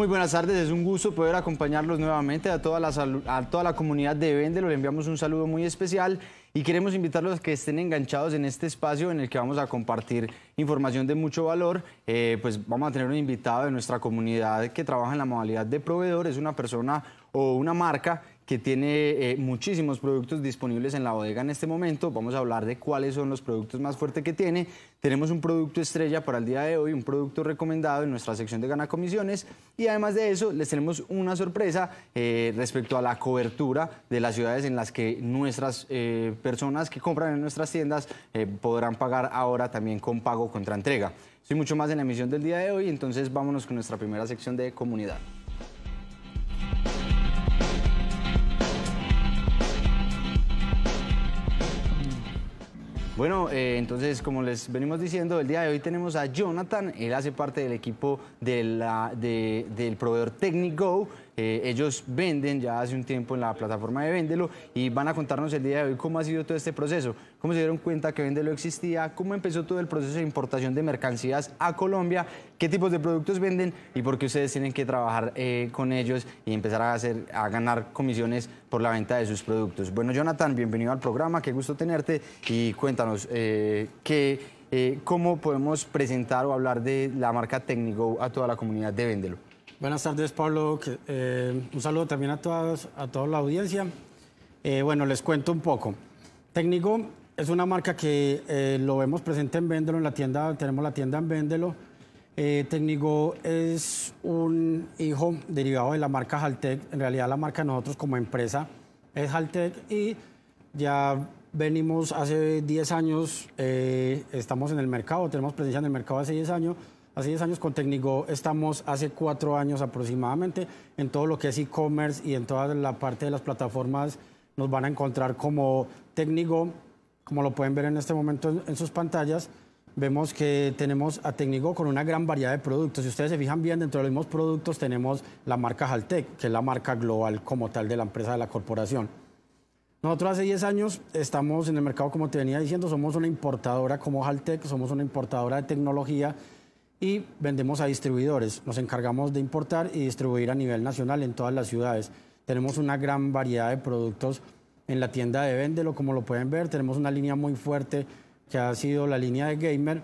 Muy buenas tardes, es un gusto poder acompañarlos nuevamente a toda la, a toda la comunidad de Vende. Le enviamos un saludo muy especial y queremos invitarlos a que estén enganchados en este espacio en el que vamos a compartir información de mucho valor. Eh, pues vamos a tener un invitado de nuestra comunidad que trabaja en la modalidad de proveedor, es una persona o una marca que tiene eh, muchísimos productos disponibles en la bodega en este momento. Vamos a hablar de cuáles son los productos más fuertes que tiene. Tenemos un producto estrella para el día de hoy, un producto recomendado en nuestra sección de Gana Comisiones. Y además de eso, les tenemos una sorpresa eh, respecto a la cobertura de las ciudades en las que nuestras eh, personas que compran en nuestras tiendas podrán pagar ahora también con pago contra entrega. Soy mucho más en la emisión del día de hoy, entonces vámonos con nuestra primera sección de comunidad. Bueno, eh, entonces, como les venimos diciendo, el día de hoy tenemos a Jonathan. Él hace parte del equipo de la, del proveedor TechniGo eh, ellos venden ya hace un tiempo en la plataforma de Véndelo y van a contarnos el día de hoy cómo ha sido todo este proceso, cómo se dieron cuenta que Véndelo existía, cómo empezó todo el proceso de importación de mercancías a Colombia, qué tipos de productos venden y por qué ustedes tienen que trabajar eh, con ellos y empezar a, hacer, a ganar comisiones por la venta de sus productos. Bueno, Jonathan, bienvenido al programa, qué gusto tenerte y cuéntanos eh, qué, cómo podemos presentar o hablar de la marca Técnico a toda la comunidad de Véndelo. Buenas tardes, Pablo. Eh, un saludo también a, toda la audiencia. Eh, bueno, les cuento un poco. Técnico es una marca que eh, lo vemos presente en Véndelo, en la tienda, tenemos la tienda en Véndelo. Técnico es un hijo derivado de la marca Haltech. En realidad, la marca de nosotros como empresa es Haltech y ya venimos hace 10 años, estamos en el mercado, tenemos presencia en el mercado hace 10 años hace 10 años con Tecnigo estamos hace 4 años aproximadamente en todo lo que es e-commerce y en toda la parte de las plataformas nos van a encontrar como Tecnigo, como lo pueden ver en este momento en, sus pantallas. Vemos que tenemos a Tecnigo con una gran variedad de productos. Si ustedes se fijan bien, dentro de los mismos productos tenemos la marca Haltec, que es la marca global como tal de la empresa de la corporación. Nosotros hace 10 años estamos en el mercado, como te venía diciendo, somos una importadora como Haltec, somos una importadora de tecnología y vendemos a distribuidores. Nos encargamos de importar y distribuir a nivel nacional en todas las ciudades. Tenemos una gran variedad de productos en la tienda de Véndelo, como lo pueden ver. Tenemos una línea muy fuerte que ha sido la línea de Gamer.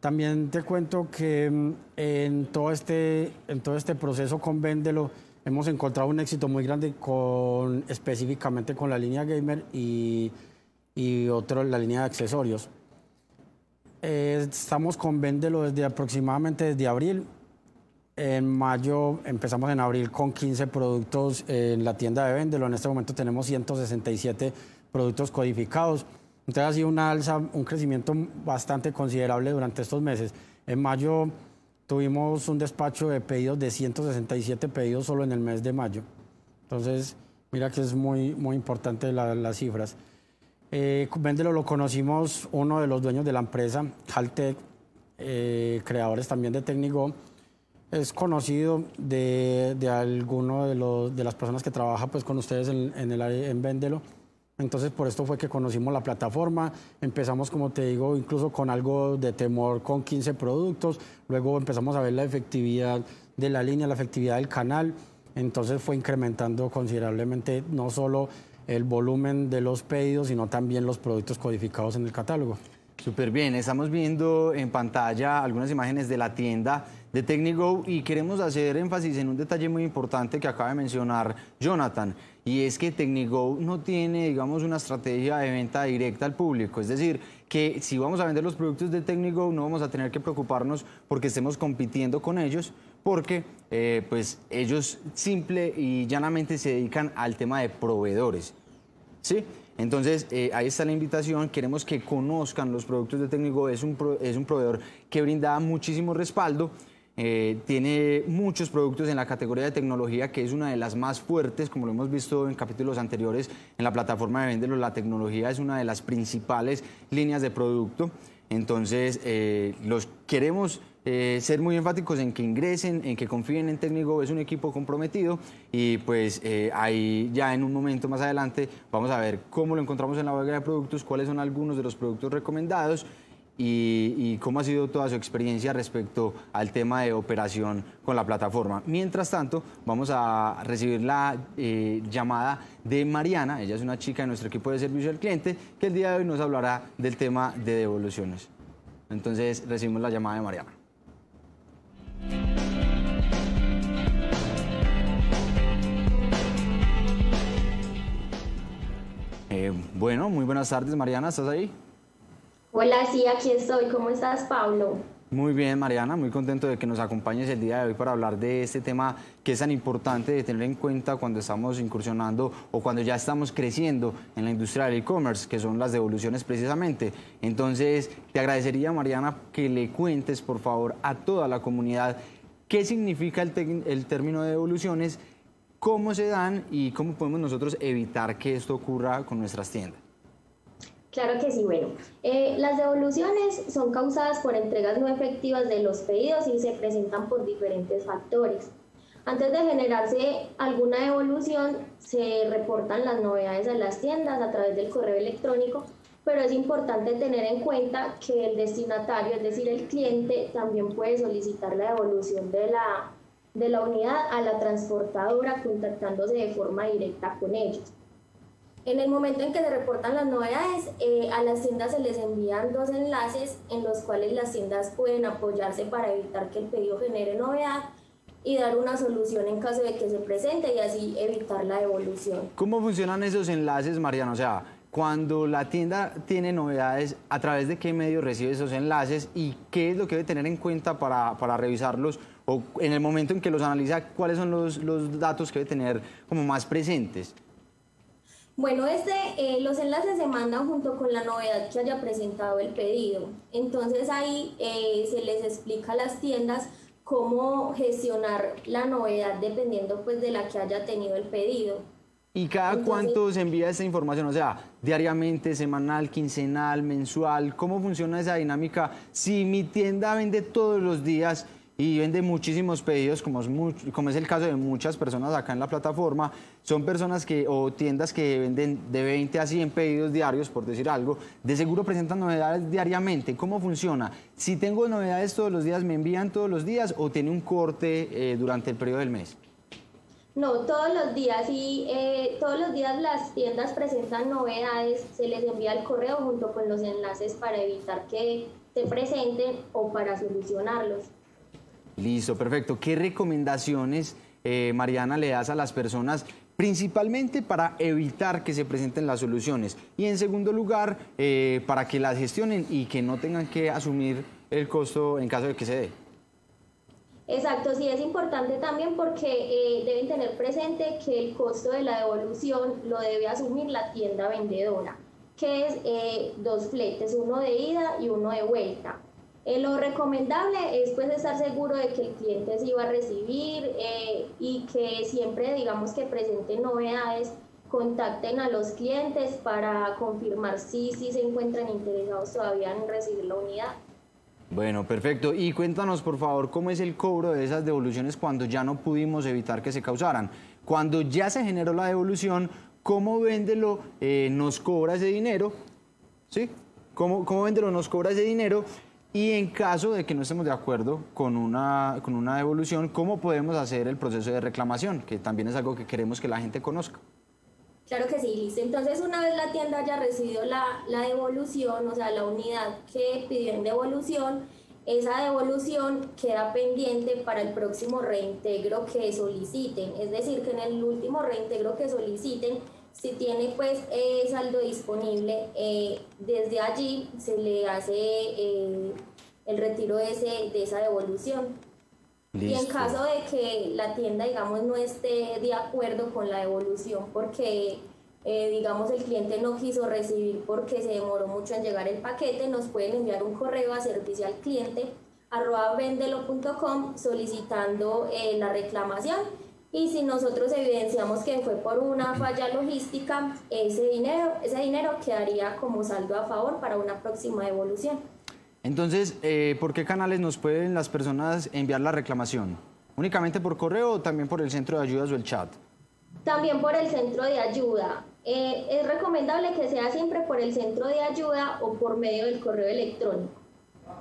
También te cuento que mm, en todo este, en todo este proceso con Véndelo hemos encontrado un éxito muy grande con, específicamente con la línea Gamer y, y otro, la línea de accesorios. Eh, estamos con Véndelo desde aproximadamente desde abril. En mayo empezamos en abril con 15 productos en la tienda de Véndelo. En este momento tenemos 167 productos codificados. Entonces ha sido una alza, un crecimiento bastante considerable durante estos meses. En mayo tuvimos un despacho de pedidos de 167 pedidos solo en el mes de mayo. Entonces, mira que es muy, muy importante las cifras. Eh, Véndelo lo conocimos uno de los dueños de la empresa, Haltech, eh, creadores también de Tecnigo. Es conocido de, de alguno de, los, de las personas que trabaja pues, con ustedes en, en el, en Véndelo. Entonces, por esto fue que conocimos la plataforma. Empezamos, como te digo, incluso con algo de temor, con 15 productos. Luego empezamos a ver la efectividad de la línea, la efectividad del canal. Entonces, fue incrementando considerablemente no solo el volumen de los pedidos, sino también los productos codificados en el catálogo. Súper bien, estamos viendo en pantalla algunas imágenes de la tienda de Technigo y queremos hacer énfasis en un detalle muy importante que acaba de mencionar Jonathan y es que Technigo no tiene, digamos, una estrategia de venta directa al público, es decir, que si vamos a vender los productos de Technigo no vamos a tener que preocuparnos porque estemos compitiendo con ellos, porque eh, pues ellos simple y llanamente se dedican al tema de proveedores. ¿Sí? Entonces, eh, ahí está la invitación. Queremos que conozcan los productos de Técnico. Es un, es un proveedor que brinda muchísimo respaldo. Eh, tiene muchos productos en la categoría de tecnología, que es una de las más fuertes, como lo hemos visto en capítulos anteriores, en la plataforma de Véndelo, la tecnología es una de las principales líneas de producto. Entonces, los queremos eh, ser muy enfáticos en que ingresen, en que confíen en técnico, es un equipo comprometido y pues eh, ahí ya en un momento más adelante vamos a ver cómo lo encontramos en la huelga de productos, cuáles son algunos de los productos recomendados. Y, cómo ha sido toda su experiencia respecto al tema de operación con la plataforma. Mientras tanto, vamos a recibir la eh, llamada de Mariana, ella es una chica de nuestro equipo de servicio al cliente, que el día de hoy nos hablará del tema de devoluciones. Entonces recibimos la llamada de Mariana. Eh, bueno, muy buenas tardes, Mariana, ¿estás ahí? Hola, sí, aquí estoy. ¿Cómo estás, Pablo? Muy bien, Mariana, muy contento de que nos acompañes el día de hoy para hablar de este tema que es tan importante de tener en cuenta cuando estamos incursionando o cuando ya estamos creciendo en la industria del e-commerce, que son las devoluciones precisamente. Entonces, te agradecería, Mariana, que le cuentes, por favor, a toda la comunidad qué significa el, el término de devoluciones cómo se dan y cómo podemos nosotros evitar que esto ocurra con nuestras tiendas. Claro que sí, bueno. Eh, las devoluciones son causadas por entregas no efectivas de los pedidos y se presentan por diferentes factores. Antes de generarse alguna devolución, se reportan las novedades a las tiendas a través del correo electrónico, pero es importante tener en cuenta que el destinatario, es decir, el cliente, también puede solicitar la devolución de la de la unidad a la transportadora contactándose de forma directa con ellos. En el momento en que se reportan las novedades, eh, a las tiendas se les envían dos enlaces en los cuales las tiendas pueden apoyarse para evitar que el pedido genere novedad y dar una solución en caso de que se presente y así evitar la devolución. ¿Cómo funcionan esos enlaces, Mariano? O sea, cuando la tienda tiene novedades, ¿a través de qué medio recibe esos enlaces y qué es lo que debe tener en cuenta para, para revisarlos? o en el momento en que los analiza, ¿cuáles son los, datos que debe tener como más presentes? Bueno, este, eh, los enlaces se mandan junto con la novedad que haya presentado el pedido. Entonces ahí eh, se les explica a las tiendas cómo gestionar la novedad dependiendo pues de la que haya tenido el pedido. ¿Y cada cuánto se envía esta información? O sea, diariamente, semanal, quincenal, mensual. ¿Cómo funciona esa dinámica? Si mi tienda vende todos los días y vende muchísimos pedidos, como es, como es el caso de muchas personas acá en la plataforma. Son personas que, o tiendas que venden de 20 a 100 pedidos diarios, por decir algo. De seguro presentan novedades diariamente. ¿Cómo funciona? Si tengo novedades todos los días, ¿me envían todos los días o tiene un corte eh, durante el periodo del mes? No, todos los días y eh, todos los días las tiendas presentan novedades, se les envía el correo junto con los enlaces para evitar que se presenten o para solucionarlos. Listo, perfecto. ¿Qué recomendaciones, eh, Mariana, le das a las personas principalmente para evitar que se presenten las soluciones y en segundo lugar eh, para que las gestionen y que no tengan que asumir el costo en caso de que se dé. Exacto, sí es importante también porque eh, deben tener presente que el costo de la devolución lo debe asumir la tienda vendedora, que es dos fletes, uno de ida y uno de vuelta. Eh, lo recomendable es pues estar seguro de que el cliente se iba a recibir eh, y que siempre digamos que presenten novedades, contacten a los clientes para confirmar si, se encuentran interesados todavía en recibir la unidad. Bueno, perfecto. Y cuéntanos, por favor, cómo es el cobro de esas devoluciones cuando ya no pudimos evitar que se causaran. Cuando ya se generó la devolución, ¿cómo Véndelo eh, nos cobra ese dinero? ¿Sí? ¿Cómo, cómo Véndelo nos cobra ese dinero? Y en caso de que no estemos de acuerdo con una, con una devolución, ¿cómo podemos hacer el proceso de reclamación? Que también es algo que queremos que la gente conozca. Claro que sí, listo. Entonces, una vez la tienda haya recibido la, la devolución, o sea, la unidad que pidió en devolución, esa devolución queda pendiente para el próximo reintegro que soliciten. Es decir, que en el último reintegro que soliciten, si tiene pues eh, saldo disponible, eh, desde allí se le hace eh, el retiro de, ese, de esa devolución. Y en caso de que la tienda, digamos, no esté de acuerdo con la devolución, porque, digamos, el cliente no quiso recibir porque se demoró mucho en llegar el paquete, nos pueden enviar un correo a servicio al cliente arroba vendelo.com solicitando la reclamación y si nosotros evidenciamos que fue por una falla logística, ese dinero, ese dinero quedaría como saldo a favor para una próxima devolución. Entonces, eh, ¿por qué canales nos pueden las personas enviar la reclamación? ¿Únicamente por correo o también por el centro de ayudas o el chat? También por el centro de ayuda. Eh, es recomendable que sea siempre por el centro de ayuda o por medio del correo electrónico.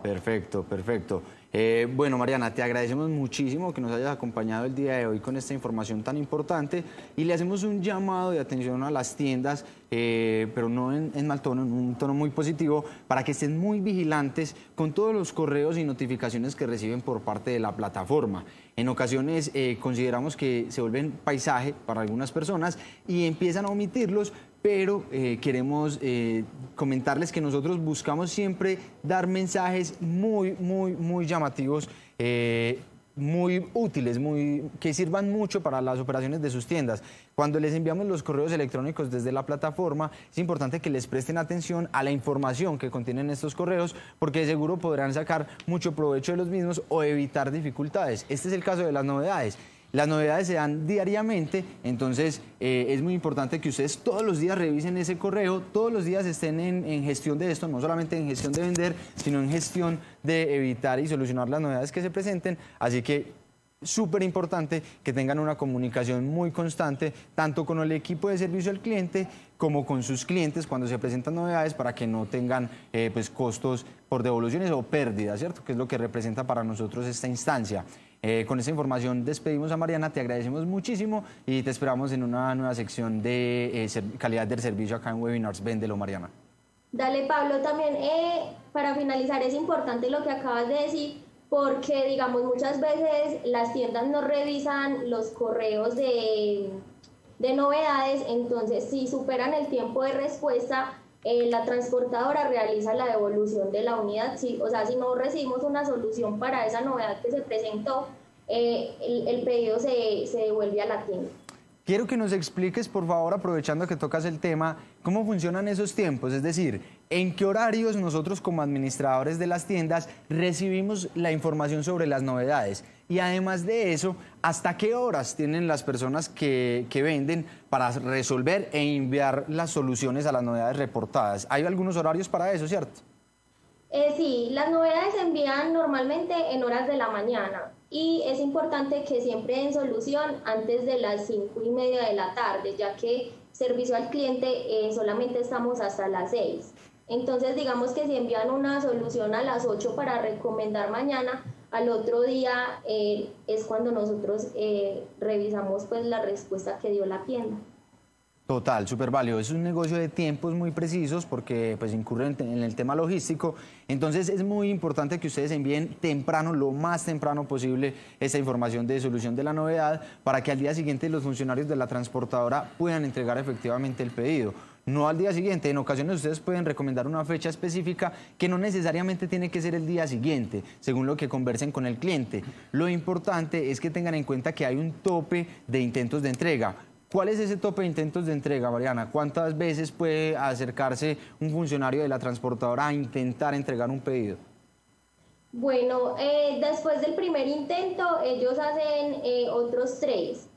Perfecto, perfecto. Eh, bueno, Mariana, te agradecemos muchísimo que nos hayas acompañado el día de hoy con esta información tan importante y le hacemos un llamado de atención a las tiendas, eh, pero no en, mal tono, en un tono muy positivo, para que estén muy vigilantes con todos los correos y notificaciones que reciben por parte de la plataforma. En ocasiones eh, consideramos que se vuelven paisaje para algunas personas y empiezan a omitirlos pero eh, queremos eh, comentarles que nosotros buscamos siempre dar mensajes muy, muy, muy llamativos. Eh, muy útiles, muy, que sirvan mucho para las operaciones de sus tiendas. Cuando les enviamos los correos electrónicos desde la plataforma, es importante que les presten atención a la información que contienen estos correos, porque de seguro podrán sacar mucho provecho de los mismos o evitar dificultades. Este es el caso de las novedades. Las novedades se dan diariamente, entonces eh, es muy importante que ustedes todos los días revisen ese correo, todos los días estén en, gestión de esto, no solamente en gestión de vender, sino en gestión de evitar y solucionar las novedades que se presenten. Así que súper importante que tengan una comunicación muy constante, tanto con el equipo de servicio al cliente como con sus clientes cuando se presentan novedades para que no tengan eh, pues, costos por devoluciones o pérdidas, ¿cierto? Que es lo que representa para nosotros esta instancia. Eh, con esa información despedimos a Mariana, te agradecemos muchísimo y te esperamos en una nueva sección de eh, calidad del servicio acá en Webinars. Véndelo, Mariana. Dale, Pablo, también eh, para finalizar es importante lo que acabas de decir porque, digamos, muchas veces las tiendas no revisan los correos de, de novedades, entonces si superan el tiempo de respuesta, eh, la transportadora realiza la devolución de la unidad. o sea, si no recibimos una solución para esa novedad que se presentó, eh, el, pedido se, se devuelve a la tienda. Quiero que nos expliques, por favor, aprovechando que tocas el tema, cómo funcionan esos tiempos, es decir, en qué horarios nosotros como administradores de las tiendas recibimos la información sobre las novedades. Y además de eso, ¿hasta qué horas tienen las personas que, venden para resolver e enviar las soluciones a las novedades reportadas? ¿Hay algunos horarios para eso, cierto? Eh, sí, las novedades se envían normalmente en horas de la mañana y es importante que siempre en solución antes de las cinco y media de la tarde, ya que servicio al cliente eh, solamente estamos hasta las 6. Entonces digamos que si envían una solución a las 8 para recomendar mañana, al otro día eh, es cuando nosotros eh, revisamos pues la respuesta que dio la tienda. Total, válido, Es un negocio de tiempos muy precisos porque pues incurren en el tema logístico. Entonces es muy importante que ustedes envíen temprano, lo más temprano posible, esa información de solución de la novedad para que al día siguiente los funcionarios de la transportadora puedan entregar efectivamente el pedido no al día siguiente. En ocasiones ustedes pueden recomendar una fecha específica que no necesariamente tiene que ser el día siguiente, según lo que conversen con el cliente. Lo importante es que tengan en cuenta que hay un tope de intentos de entrega. ¿Cuál es ese tope de intentos de entrega, Mariana? ¿Cuántas veces puede acercarse un funcionario de la transportadora a intentar entregar un pedido? Bueno, eh, después del primer intento ellos hacen eh, otros tres,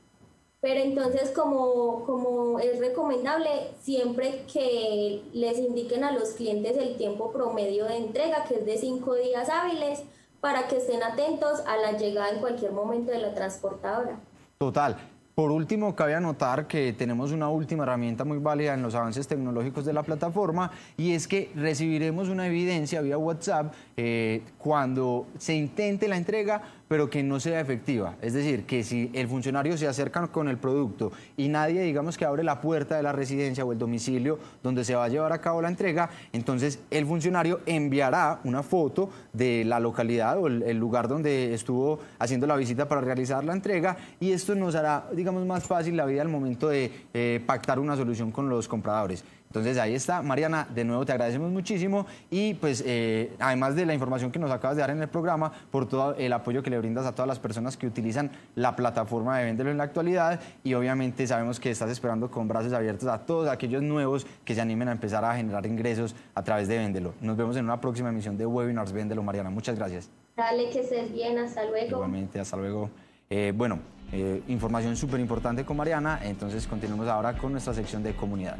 pero entonces como, como es recomendable siempre que les indiquen a los clientes el tiempo promedio de entrega, que es de cinco días hábiles, para que estén atentos a la llegada en cualquier momento de la transportadora. Total. Por último, cabe anotar que tenemos una última herramienta muy válida en los avances tecnológicos de la plataforma y es que recibiremos una evidencia vía WhatsApp eh, cuando se intente la entrega pero que no sea efectiva. Es decir, que si el funcionario se acerca con el producto y nadie, digamos, que abre la puerta de la residencia o el domicilio donde se va a llevar a cabo la entrega, entonces el funcionario enviará una foto de la localidad o el, lugar donde estuvo haciendo la visita para realizar la entrega y esto nos hará, digamos, más fácil la vida al momento de eh, pactar una solución con los compradores. Entonces ahí está, Mariana, de nuevo te agradecemos muchísimo y pues eh, además de la información que nos acabas de dar en el programa, por todo el apoyo que le brindas a todas las personas que utilizan la plataforma de Véndelo en la actualidad y obviamente sabemos que estás esperando con brazos abiertos a todos aquellos nuevos que se animen a empezar a generar ingresos a través de Véndelo. Nos vemos en una próxima emisión de Webinars Véndelo, Mariana. Muchas gracias. Dale, que estés bien, hasta luego. Igualmente, hasta luego. Eh, bueno, eh, información súper importante con Mariana, entonces continuamos ahora con nuestra sección de comunidad.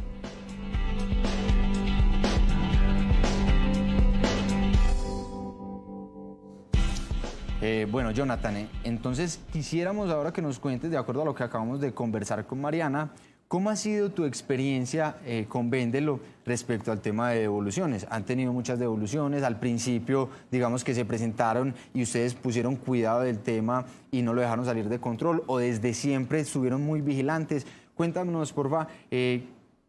Eh, bueno, Jonathan, eh, entonces quisiéramos ahora que nos cuentes, de acuerdo a lo que acabamos de conversar con Mariana, ¿cómo ha sido tu experiencia eh, con Véndelo respecto al tema de devoluciones? Han tenido muchas devoluciones, al principio digamos que se presentaron y ustedes pusieron cuidado del tema y no lo dejaron salir de control, o desde siempre estuvieron muy vigilantes. Cuéntanos, porfa,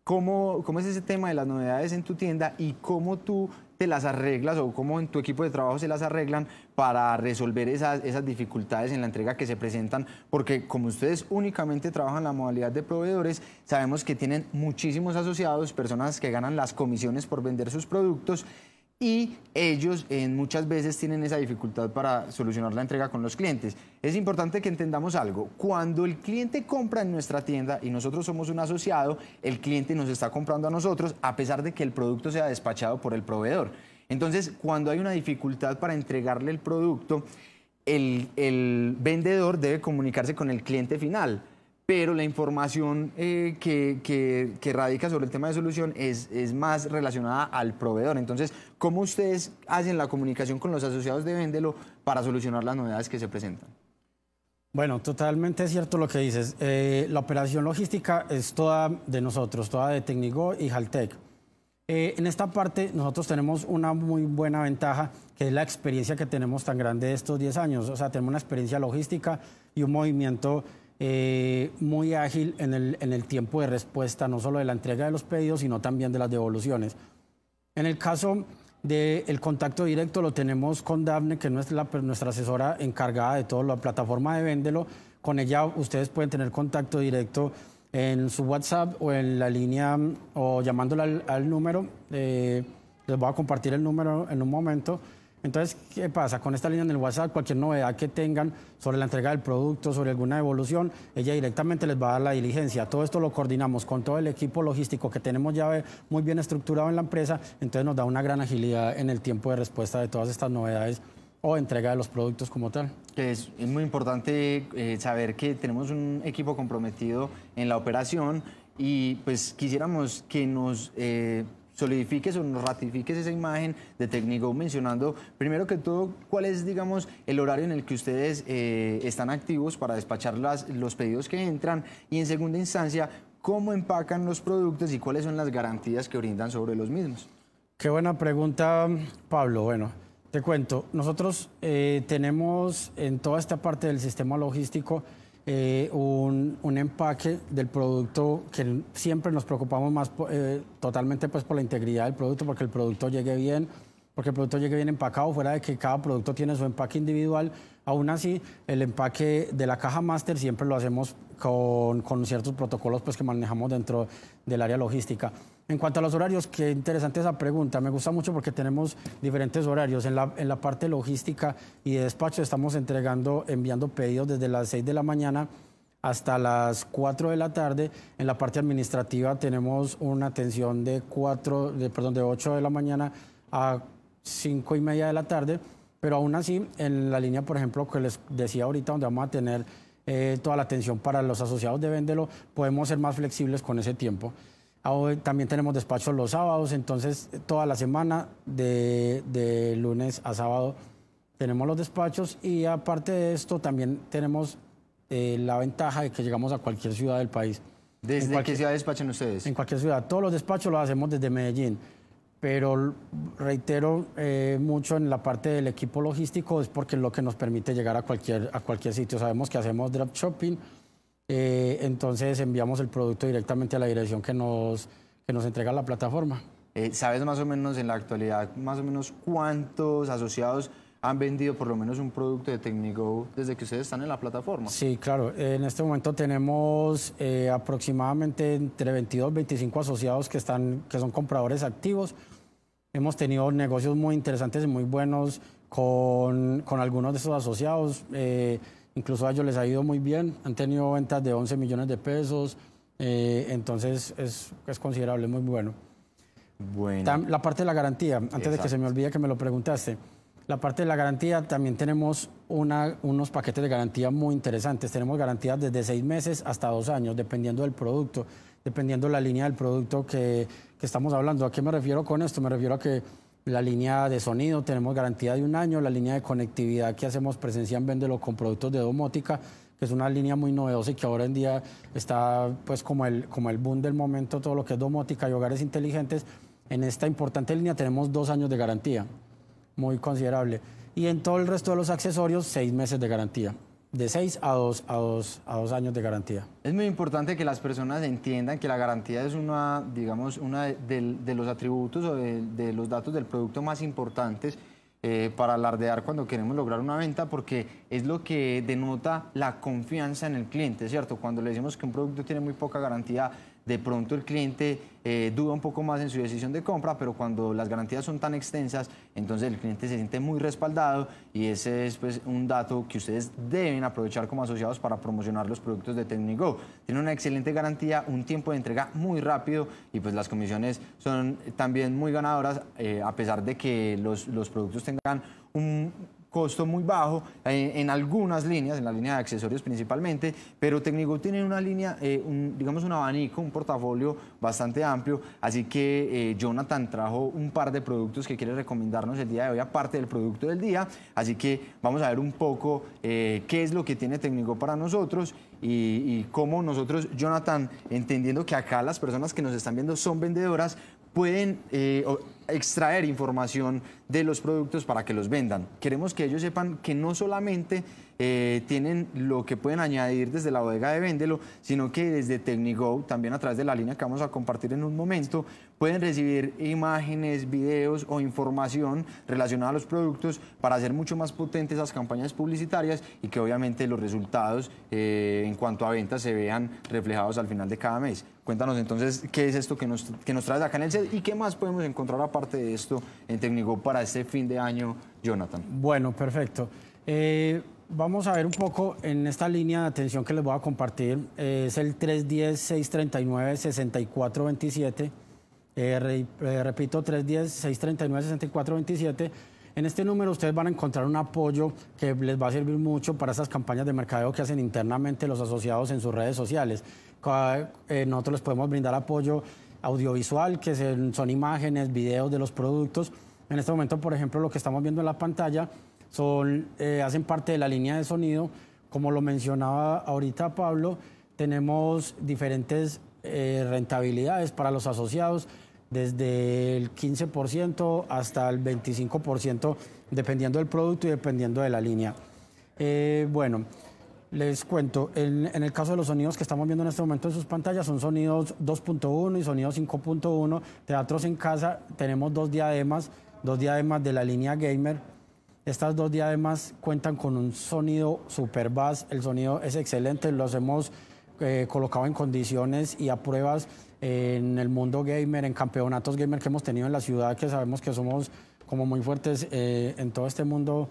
¿Cómo, es ese tema de las novedades en tu tienda y cómo tú te las arreglas o cómo en tu equipo de trabajo se las arreglan para resolver esas, esas dificultades en la entrega que se presentan? Porque como ustedes únicamente trabajan la modalidad de proveedores, sabemos que tienen muchísimos asociados, personas que ganan las comisiones por vender sus productos y ellos eh, muchas veces tienen esa dificultad para solucionar la entrega con los clientes. Es importante que entendamos algo, cuando el cliente compra en nuestra tienda y nosotros somos un asociado, el cliente nos está comprando a nosotros a pesar de que el producto sea despachado por el proveedor. Entonces, cuando hay una dificultad para entregarle el producto, el vendedor debe comunicarse con el cliente final pero la información eh, que, radica sobre el tema de solución es, más relacionada al proveedor. Entonces, ¿cómo ustedes hacen la comunicación con los asociados de Véndelo para solucionar las novedades que se presentan? Bueno, totalmente cierto lo que dices. Eh, la operación logística es toda de nosotros, toda de Tecnigo y Haltec. Eh, en esta parte nosotros tenemos una muy buena ventaja, que es la experiencia que tenemos tan grande de estos 10 años. O sea, tenemos una experiencia logística y un movimiento eh, muy ágil en el, en el tiempo de respuesta, no solo de la entrega de los pedidos, sino también de las devoluciones. En el caso del el contacto directo lo tenemos con Dafne, que es la, pues, nuestra asesora encargada de toda la plataforma de Véndelo. Con ella ustedes pueden tener contacto directo en su WhatsApp o en la línea o llamándola al, número. Eh, les voy a compartir el número en un momento. Entonces, ¿qué pasa? Con esta línea en el WhatsApp, cualquier novedad que tengan sobre la entrega del producto, sobre alguna evolución, ella directamente les va a dar la diligencia. Todo esto lo coordinamos con todo el equipo logístico que tenemos ya muy bien estructurado en la empresa, entonces nos da una gran agilidad en el tiempo de respuesta de todas estas novedades o entrega de los productos como tal. Es, muy importante eh, saber que tenemos un equipo comprometido en la operación y pues quisiéramos que nos... Eh, solidifiques o nos ratifiques esa imagen de Técnico mencionando, primero que todo, cuál es, digamos, el horario en el que ustedes eh, están activos para despachar las, los pedidos que entran y en segunda instancia, cómo empacan los productos y cuáles son las garantías que brindan sobre los mismos. Qué buena pregunta, Pablo. Bueno, te cuento, nosotros eh, tenemos en toda esta parte del sistema logístico eh, un, un, empaque del producto que siempre nos preocupamos más eh, totalmente pues por la integridad del producto, porque el producto llegue bien, porque el producto llegue bien empacado, fuera de que cada producto tiene su empaque individual. Aún así, el empaque de la caja máster siempre lo hacemos con, con ciertos protocolos pues, que manejamos dentro del área logística. En cuanto a los horarios, qué interesante esa pregunta. Me gusta mucho porque tenemos diferentes horarios. En la, parte logística y de despacho estamos entregando, enviando pedidos desde las 6 de la mañana hasta las 4 de la tarde. En la parte administrativa tenemos una atención de, 4, de, perdón, de 8 de la mañana a 5 y media de la tarde. Pero aún así, en la línea, por ejemplo, que les decía ahorita, donde vamos a tener eh, toda la atención para los asociados de Véndelo, podemos ser más flexibles con ese tiempo. Ah, también tenemos despachos los sábados, entonces eh, toda la semana, de, lunes a sábado, tenemos los despachos y aparte de esto también tenemos eh, la ventaja de que llegamos a cualquier ciudad del país. ¿Desde qué ciudad despachan ustedes? En cualquier ciudad. Todos los despachos los hacemos desde Medellín, pero reitero eh, mucho en la parte del equipo logístico es porque es lo que nos permite llegar a cualquier, a cualquier sitio. Sabemos que hacemos drop shopping eh, entonces enviamos el producto directamente a la dirección que nos, que nos entrega la plataforma. Eh, ¿Sabes más o menos en la actualidad, más o menos cuántos asociados han vendido por lo menos un producto de técnico desde que ustedes están en la plataforma? Sí, claro. En este momento tenemos eh, aproximadamente entre 22 25 asociados que, están, que son compradores activos. Hemos tenido negocios muy interesantes y muy buenos con, con algunos de esos asociados. Incluso a ellos les ha ido muy bien, han tenido ventas de 11 millones de pesos, eh, entonces es, es considerable, muy bueno. La parte de la garantía, antes de que se me olvide que me lo preguntaste, la parte de la garantía también tenemos unos paquetes de garantía muy interesantes. Tenemos garantías desde seis meses hasta dos años, dependiendo del producto, dependiendo la línea del producto que, que estamos hablando. ¿A qué me refiero con esto? Me refiero a que la línea de sonido tenemos garantía de un año, la línea de conectividad que hacemos presencia en Véndelo con productos de domótica, que es una línea muy novedosa y que ahora en día está pues como el, como el boom del momento, todo lo que es domótica y hogares inteligentes. En esta importante línea tenemos dos años de garantía, muy considerable. Y en todo el resto de los accesorios, seis meses de garantía de 6 a 2 a dos, años de garantía. Es muy importante que las personas entiendan que la garantía es una, digamos, una de, los atributos o de, los datos del producto más importantes eh, para alardear cuando queremos lograr una venta, porque es lo que denota la confianza en el cliente, ¿cierto? Cuando le decimos que un producto tiene muy poca garantía, de pronto el cliente eh, duda un poco más en su decisión de compra, pero cuando las garantías son tan extensas, entonces el cliente se siente muy respaldado y ese es pues, un dato que ustedes deben aprovechar como asociados para promocionar los productos de Tecnigo. Tiene una excelente garantía, un tiempo de entrega muy rápido y pues las comisiones son también muy ganadoras, eh, a pesar de que los, los productos tengan un costo muy bajo en algunas líneas, en la línea de accesorios principalmente, pero Técnico tiene una línea, eh, un, digamos un abanico, un portafolio bastante amplio, así que eh, Jonathan trajo un par de productos que quiere recomendarnos el día de hoy, aparte del producto del día, así que vamos a ver un poco eh, qué es lo que tiene Técnico para nosotros y, cómo nosotros, Jonathan, entendiendo que acá las personas que nos están viendo son vendedoras, pueden extraer información de los productos para que los vendan. Queremos que ellos sepan que no solamente eh, tienen lo que pueden añadir desde la bodega de Véndelo, sino que desde Technigo, también a través de la línea que vamos a compartir en un momento, pueden recibir imágenes, videos o información relacionada a los productos para hacer mucho más potentes esas campañas publicitarias y que obviamente los resultados eh, en cuanto a ventas se vean reflejados al final de cada mes. Cuéntanos entonces qué es esto que nos, que nos acá en el set y qué más podemos encontrar aparte de esto en Tecnigo para este fin de año, Jonathan. Bueno, perfecto. Eh, Vamos a ver un poco en esta línea de atención que les voy a compartir. es el 310-639-6427. Eh, eh, repito, 310-639-6427. En este número ustedes van a encontrar un apoyo que les va a servir mucho para esas campañas de mercadeo que hacen internamente los asociados en sus redes sociales. Eh, nosotros les podemos brindar apoyo audiovisual, que son imágenes, videos de los productos. En este momento, por ejemplo, lo que estamos viendo en la pantalla son, eh, hacen parte de la línea de sonido. Como lo mencionaba ahorita Pablo, tenemos diferentes eh, rentabilidades para los asociados, desde el 15% hasta el 25%, dependiendo del producto y dependiendo de la línea. Eh, bueno, les cuento, en, en, el caso de los sonidos que estamos viendo en este momento en sus pantallas, son sonidos 2.1 y sonidos 5.1. Teatros en casa, tenemos dos diademas, dos diademas de la línea Gamer, estas dos además cuentan con un sonido super bass, el sonido es excelente, los hemos eh, colocado en condiciones y a pruebas en el mundo gamer, en campeonatos gamer que hemos tenido en la ciudad, que sabemos que somos como muy fuertes eh, en todo este mundo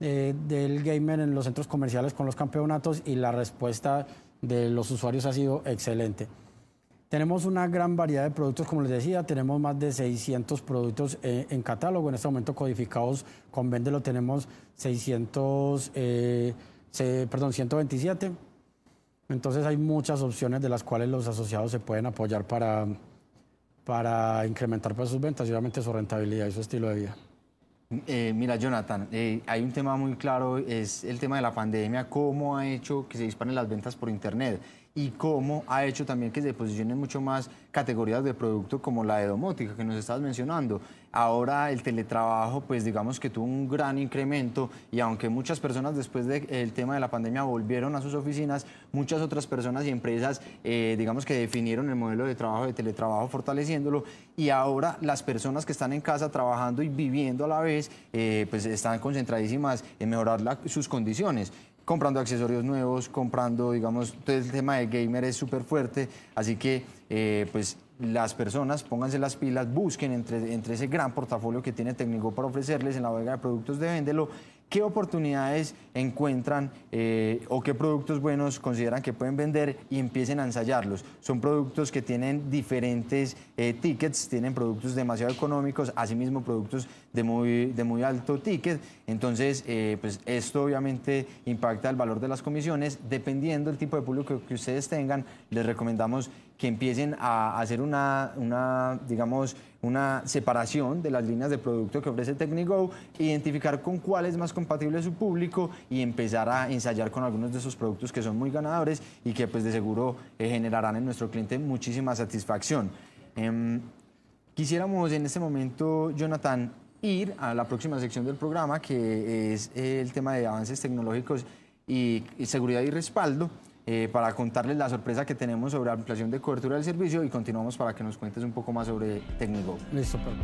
eh, del gamer, en los centros comerciales con los campeonatos y la respuesta de los usuarios ha sido excelente. Tenemos una gran variedad de productos, como les decía, tenemos más de 600 productos eh, en catálogo, en este momento codificados con Vende, lo tenemos 600, eh, perdón, 127. Entonces hay muchas opciones de las cuales los asociados se pueden apoyar para, para incrementar pues, sus ventas y obviamente su rentabilidad y su estilo de vida. Eh, mira, Jonathan, hay un tema muy claro, es el tema de la pandemia, cómo ha hecho que se disparen las ventas por Internet y cómo ha hecho también que se posicionen mucho más categorías de producto como la de domótica que nos estás mencionando. Ahora el teletrabajo, pues digamos que tuvo un gran incremento y aunque muchas personas después del tema de la pandemia volvieron a sus oficinas, muchas otras personas y empresas, eh, digamos que definieron el modelo de trabajo de teletrabajo fortaleciéndolo y ahora las personas que están en casa trabajando y viviendo a la vez, eh, pues están concentradísimas en mejorar sus condiciones comprando accesorios nuevos, comprando, digamos, todo el tema de gamer es súper fuerte, así que eh, pues las personas pónganse las pilas, busquen entre, entre ese gran portafolio que tiene Técnico para ofrecerles en la bodega de productos de Véndelo ¿Qué oportunidades encuentran eh, o qué productos buenos consideran que pueden vender y empiecen a ensayarlos? Son productos que tienen diferentes eh, tickets, tienen productos demasiado económicos, asimismo productos de muy, de muy alto ticket. Entonces, eh, pues esto obviamente impacta el valor de las comisiones. Dependiendo del tipo de público que ustedes tengan, les recomendamos que empiecen a hacer una, digamos, una separación de las líneas de producto que ofrece Technigo, identificar con cuál es más compatible su público y empezar a ensayar con algunos de esos productos que son muy ganadores y que pues de seguro eh, generarán en nuestro cliente muchísima satisfacción. Em, quisiéramos en este momento, Jonathan, ir a la próxima sección del programa que es el tema de avances tecnológicos y seguridad y respaldo. Eh, para contarles la sorpresa que tenemos sobre la ampliación de cobertura del servicio y continuamos para que nos cuentes un poco más sobre Técnico. Listo, perdón.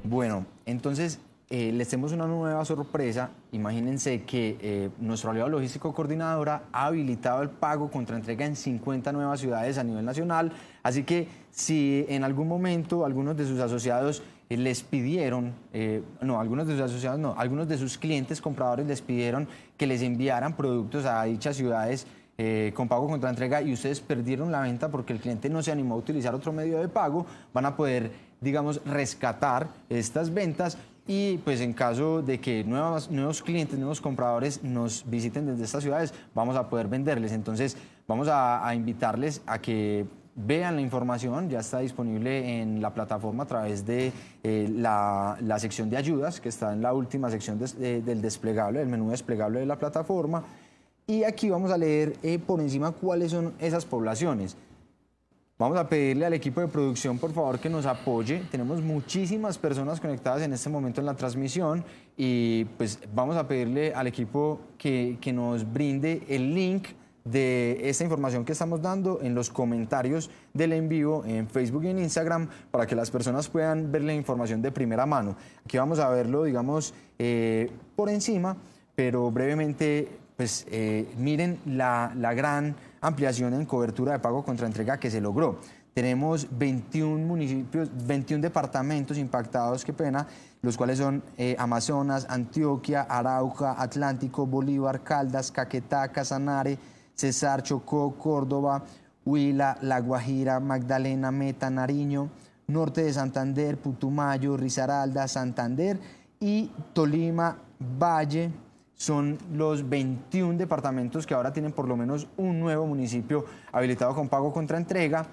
Pues. Bueno, entonces eh, les tenemos una nueva sorpresa. Imagínense que eh, nuestro aliado logístico coordinadora ha habilitado el pago contra entrega en 50 nuevas ciudades a nivel nacional. Así que si en algún momento algunos de sus asociados eh, les pidieron, no, algunos de sus asociados no, algunos de sus clientes compradores les pidieron que les enviaran productos a dichas ciudades con pago contra entrega y ustedes perdieron la venta porque el cliente no se animó a utilizar otro medio de pago, van a poder, digamos, rescatar estas ventas y pues en caso de que nuevos clientes, nuevos compradores nos visiten desde estas ciudades, vamos a poder venderles. Entonces vamos a, invitarles a que vean la información, ya está disponible en la plataforma a través de eh, la, la, sección de ayudas, que está en la última sección eh, del desplegable, del menú desplegable de la plataforma. Y aquí vamos a leer eh, por encima cuáles son esas poblaciones. Vamos a pedirle al equipo de producción, por favor, que nos apoye. Tenemos muchísimas personas conectadas en este momento en la transmisión y pues vamos a pedirle al equipo que, nos brinde el link de esta información que estamos dando en los comentarios del en vivo en Facebook y en Instagram para que las personas puedan ver la información de primera mano. Aquí vamos a verlo, digamos, eh, por encima, pero brevemente, pues eh, miren la, la gran ampliación en cobertura de pago contra entrega que se logró. Tenemos 21 municipios, 21 departamentos impactados, qué pena, los cuales son eh, Amazonas, Antioquia, Arauca, Atlántico, Bolívar, Caldas, Caquetá, Casanare, Cesar, Chocó, Córdoba, Huila, La Guajira, Magdalena, Meta, Nariño, Norte de Santander, Putumayo, Risaralda, Santander y Tolima, Valle, son los 21 departamentos que ahora tienen por lo menos un nuevo municipio habilitado con pago contra entrega.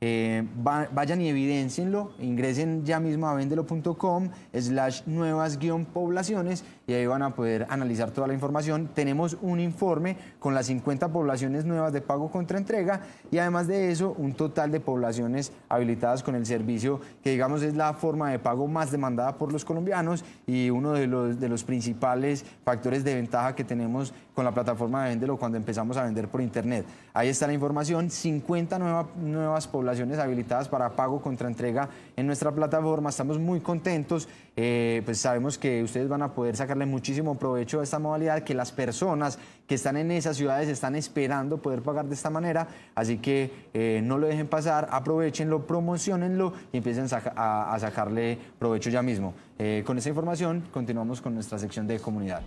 Eh, vayan y evidencienlo, ingresen ya mismo a vendelo.com slash nuevas guión poblaciones y ahí van a poder analizar toda la información. Tenemos un informe con las 50 poblaciones nuevas de pago contra entrega y además de eso un total de poblaciones habilitadas con el servicio que digamos es la forma de pago más demandada por los colombianos y uno de los, de los principales factores de ventaja que tenemos con la plataforma de Véndelo cuando empezamos a vender por internet. Ahí está la información, 50 nuevas poblaciones habilitadas para pago contra entrega en nuestra plataforma. Estamos muy contentos, eh, pues sabemos que ustedes van a poder sacar muchísimo provecho a esta modalidad que las personas que están en esas ciudades están esperando poder pagar de esta manera. Así que eh, no lo dejen pasar, aprovechenlo, promocionenlo y empiecen a, sacarle provecho ya mismo. Eh, con esta información continuamos con nuestra sección de comunidad.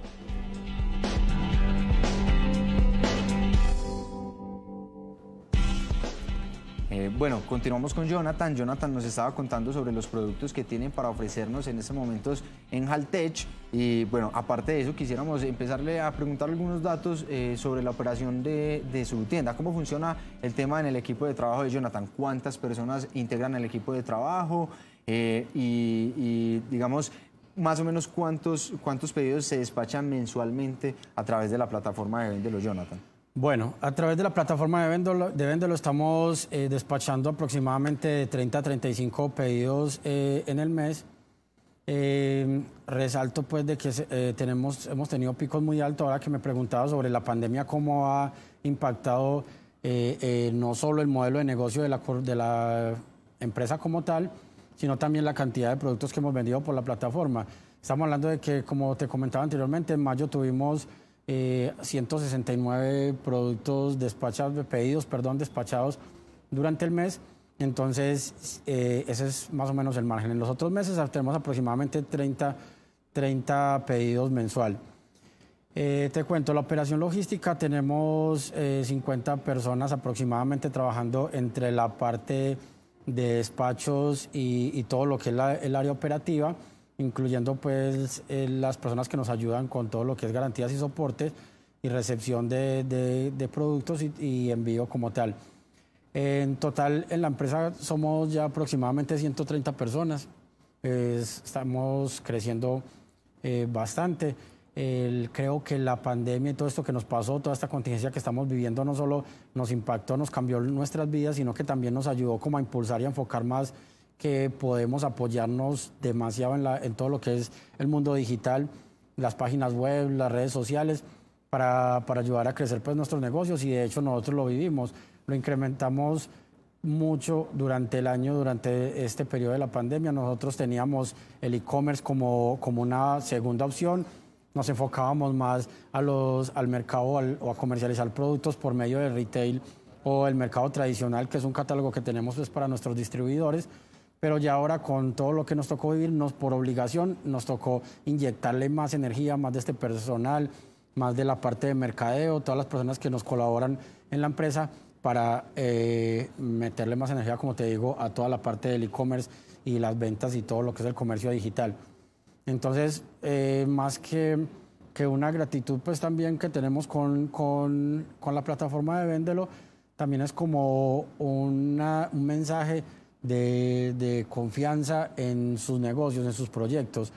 Eh, bueno, continuamos con Jonathan. Jonathan nos estaba contando sobre los productos que tienen para ofrecernos en estos momentos en Haltech. Y bueno, aparte de eso, quisiéramos empezarle a preguntar algunos datos eh, sobre la operación de, su tienda. ¿Cómo funciona el tema en el equipo de trabajo de Jonathan? ¿Cuántas personas integran el equipo de trabajo? Eh, y, digamos, más o menos cuántos, cuántos pedidos se despachan mensualmente a través de la plataforma de los Jonathan. Bueno, a través de la plataforma de Vendolo, de estamos eh, despachando aproximadamente 30 a 35 pedidos eh, en el mes. Em, resalto pues de que eh, tenemos, hemos tenido picos muy altos. Ahora que me preguntaba sobre la pandemia, cómo ha impactado no solo el modelo de negocio de la, de la empresa como tal, sino también la cantidad de productos que hemos vendido por la plataforma. Estamos hablando de que, como te comentaba anteriormente, en mayo tuvimos 169 eh, productos despachados, pedidos, perdón, despachados durante el mes. Entonces, eh, ese es más o menos el margen. En los otros meses tenemos aproximadamente 30, 30 pedidos mensual. Eh, te cuento, la operación logística tenemos 50 personas aproximadamente trabajando entre la parte de despachos y, todo lo que es el área operativa incluyendo pues eh, las personas que nos ayudan con todo lo que es garantías y soportes y recepción de, de, productos y, envío como tal. En total, en la empresa somos ya aproximadamente 130 personas. estamos creciendo eh, bastante. creo que la pandemia y todo esto que nos pasó, toda esta contingencia que estamos viviendo, no solo nos impactó, nos cambió nuestras vidas, sino que también nos ayudó como a impulsar y enfocar más que podemos apoyarnos demasiado en, todo lo que es el mundo digital, las páginas web, las redes sociales, para, para ayudar a crecer pues, nuestros negocios y de hecho nosotros lo vivimos, lo incrementamos mucho durante el año, durante este periodo de la pandemia. Nosotros teníamos el e-commerce como, como una segunda opción, nos enfocábamos más a los, al mercado o a comercializar productos por medio de retail o el mercado tradicional, que es un catálogo que tenemos pues, para nuestros distribuidores pero ya ahora con todo lo que nos tocó vivir, por obligación nos tocó inyectarle más energía, más de este personal, más de la parte de mercadeo, todas las personas que nos colaboran en la empresa para eh, meterle más energía, como te digo, a toda la parte del e-commerce y las ventas y todo lo que es el comercio digital. Entonces, eh, más que, que, una gratitud, pues también que tenemos con, la plataforma de Véndelo, también es como una, un mensaje de, confianza en sus negocios, en sus proyectos.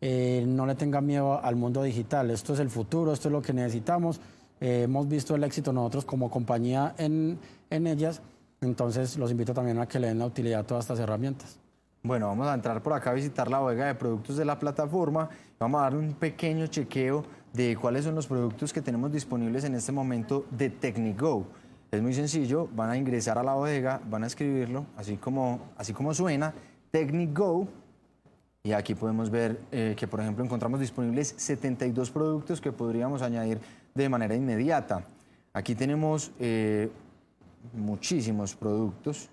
Eh, no le tenga miedo al mundo digital, esto es el futuro, esto es lo que necesitamos. Eh, hemos visto el éxito nosotros como compañía en, en ellas, entonces los invito también a que le den la utilidad a todas estas herramientas. Bueno, vamos a entrar por acá a visitar la bodega de productos de la plataforma. Vamos a dar un pequeño chequeo de cuáles son los productos que tenemos disponibles en este momento de Technigo. Es muy sencillo, van a ingresar a la bodega, van a escribirlo, así como, así como suena, Technic Y aquí podemos ver eh, que, por ejemplo, encontramos disponibles 72 productos que podríamos añadir de manera inmediata. Aquí tenemos eh, muchísimos productos.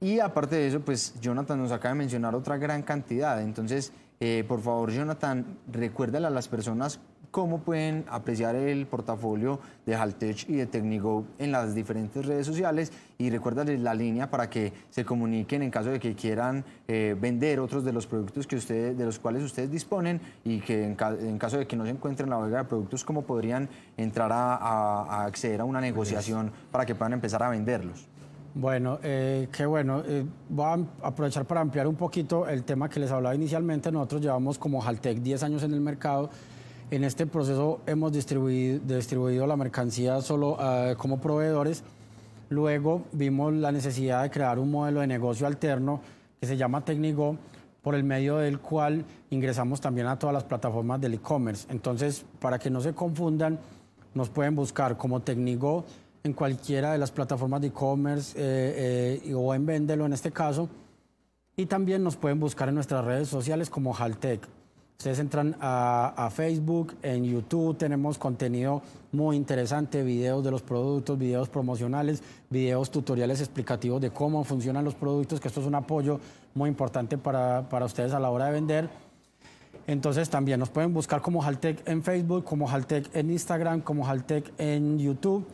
Y aparte de eso, pues Jonathan nos acaba de mencionar otra gran cantidad. Entonces, eh, por favor, Jonathan, recuérdale a las personas cómo pueden apreciar el portafolio de Haltech y de Technigo en las diferentes redes sociales y recuérdales la línea para que se comuniquen en caso de que quieran eh, vender otros de los productos que ustedes, de los cuales ustedes disponen y que en, caso de que no se encuentren la huelga de productos, cómo podrían entrar a acceder a una negociación para que puedan empezar a venderlos. Bueno, eh, qué bueno. Eh, voy a aprovechar para ampliar un poquito el tema que les hablaba inicialmente. Nosotros llevamos como Haltec 10 años en el mercado. En este proceso hemos distribuido, la mercancía solo eh, como proveedores. Luego vimos la necesidad de crear un modelo de negocio alterno que se llama Tecnigo, por el medio del cual ingresamos también a todas las plataformas del e-commerce. Entonces, para que no se confundan, nos pueden buscar como Tecnigo en cualquiera de las plataformas de e-commerce eh, eh, o en Véndelo en este caso. Y también nos pueden buscar en nuestras redes sociales como Haltech. Ustedes entran a, Facebook, en YouTube, tenemos contenido muy interesante, videos de los productos, videos promocionales, videos tutoriales explicativos de cómo funcionan los productos, que esto es un apoyo muy importante para, para ustedes a la hora de vender. Entonces también nos pueden buscar como Haltech en Facebook, como Haltech en Instagram, como Haltech en YouTube.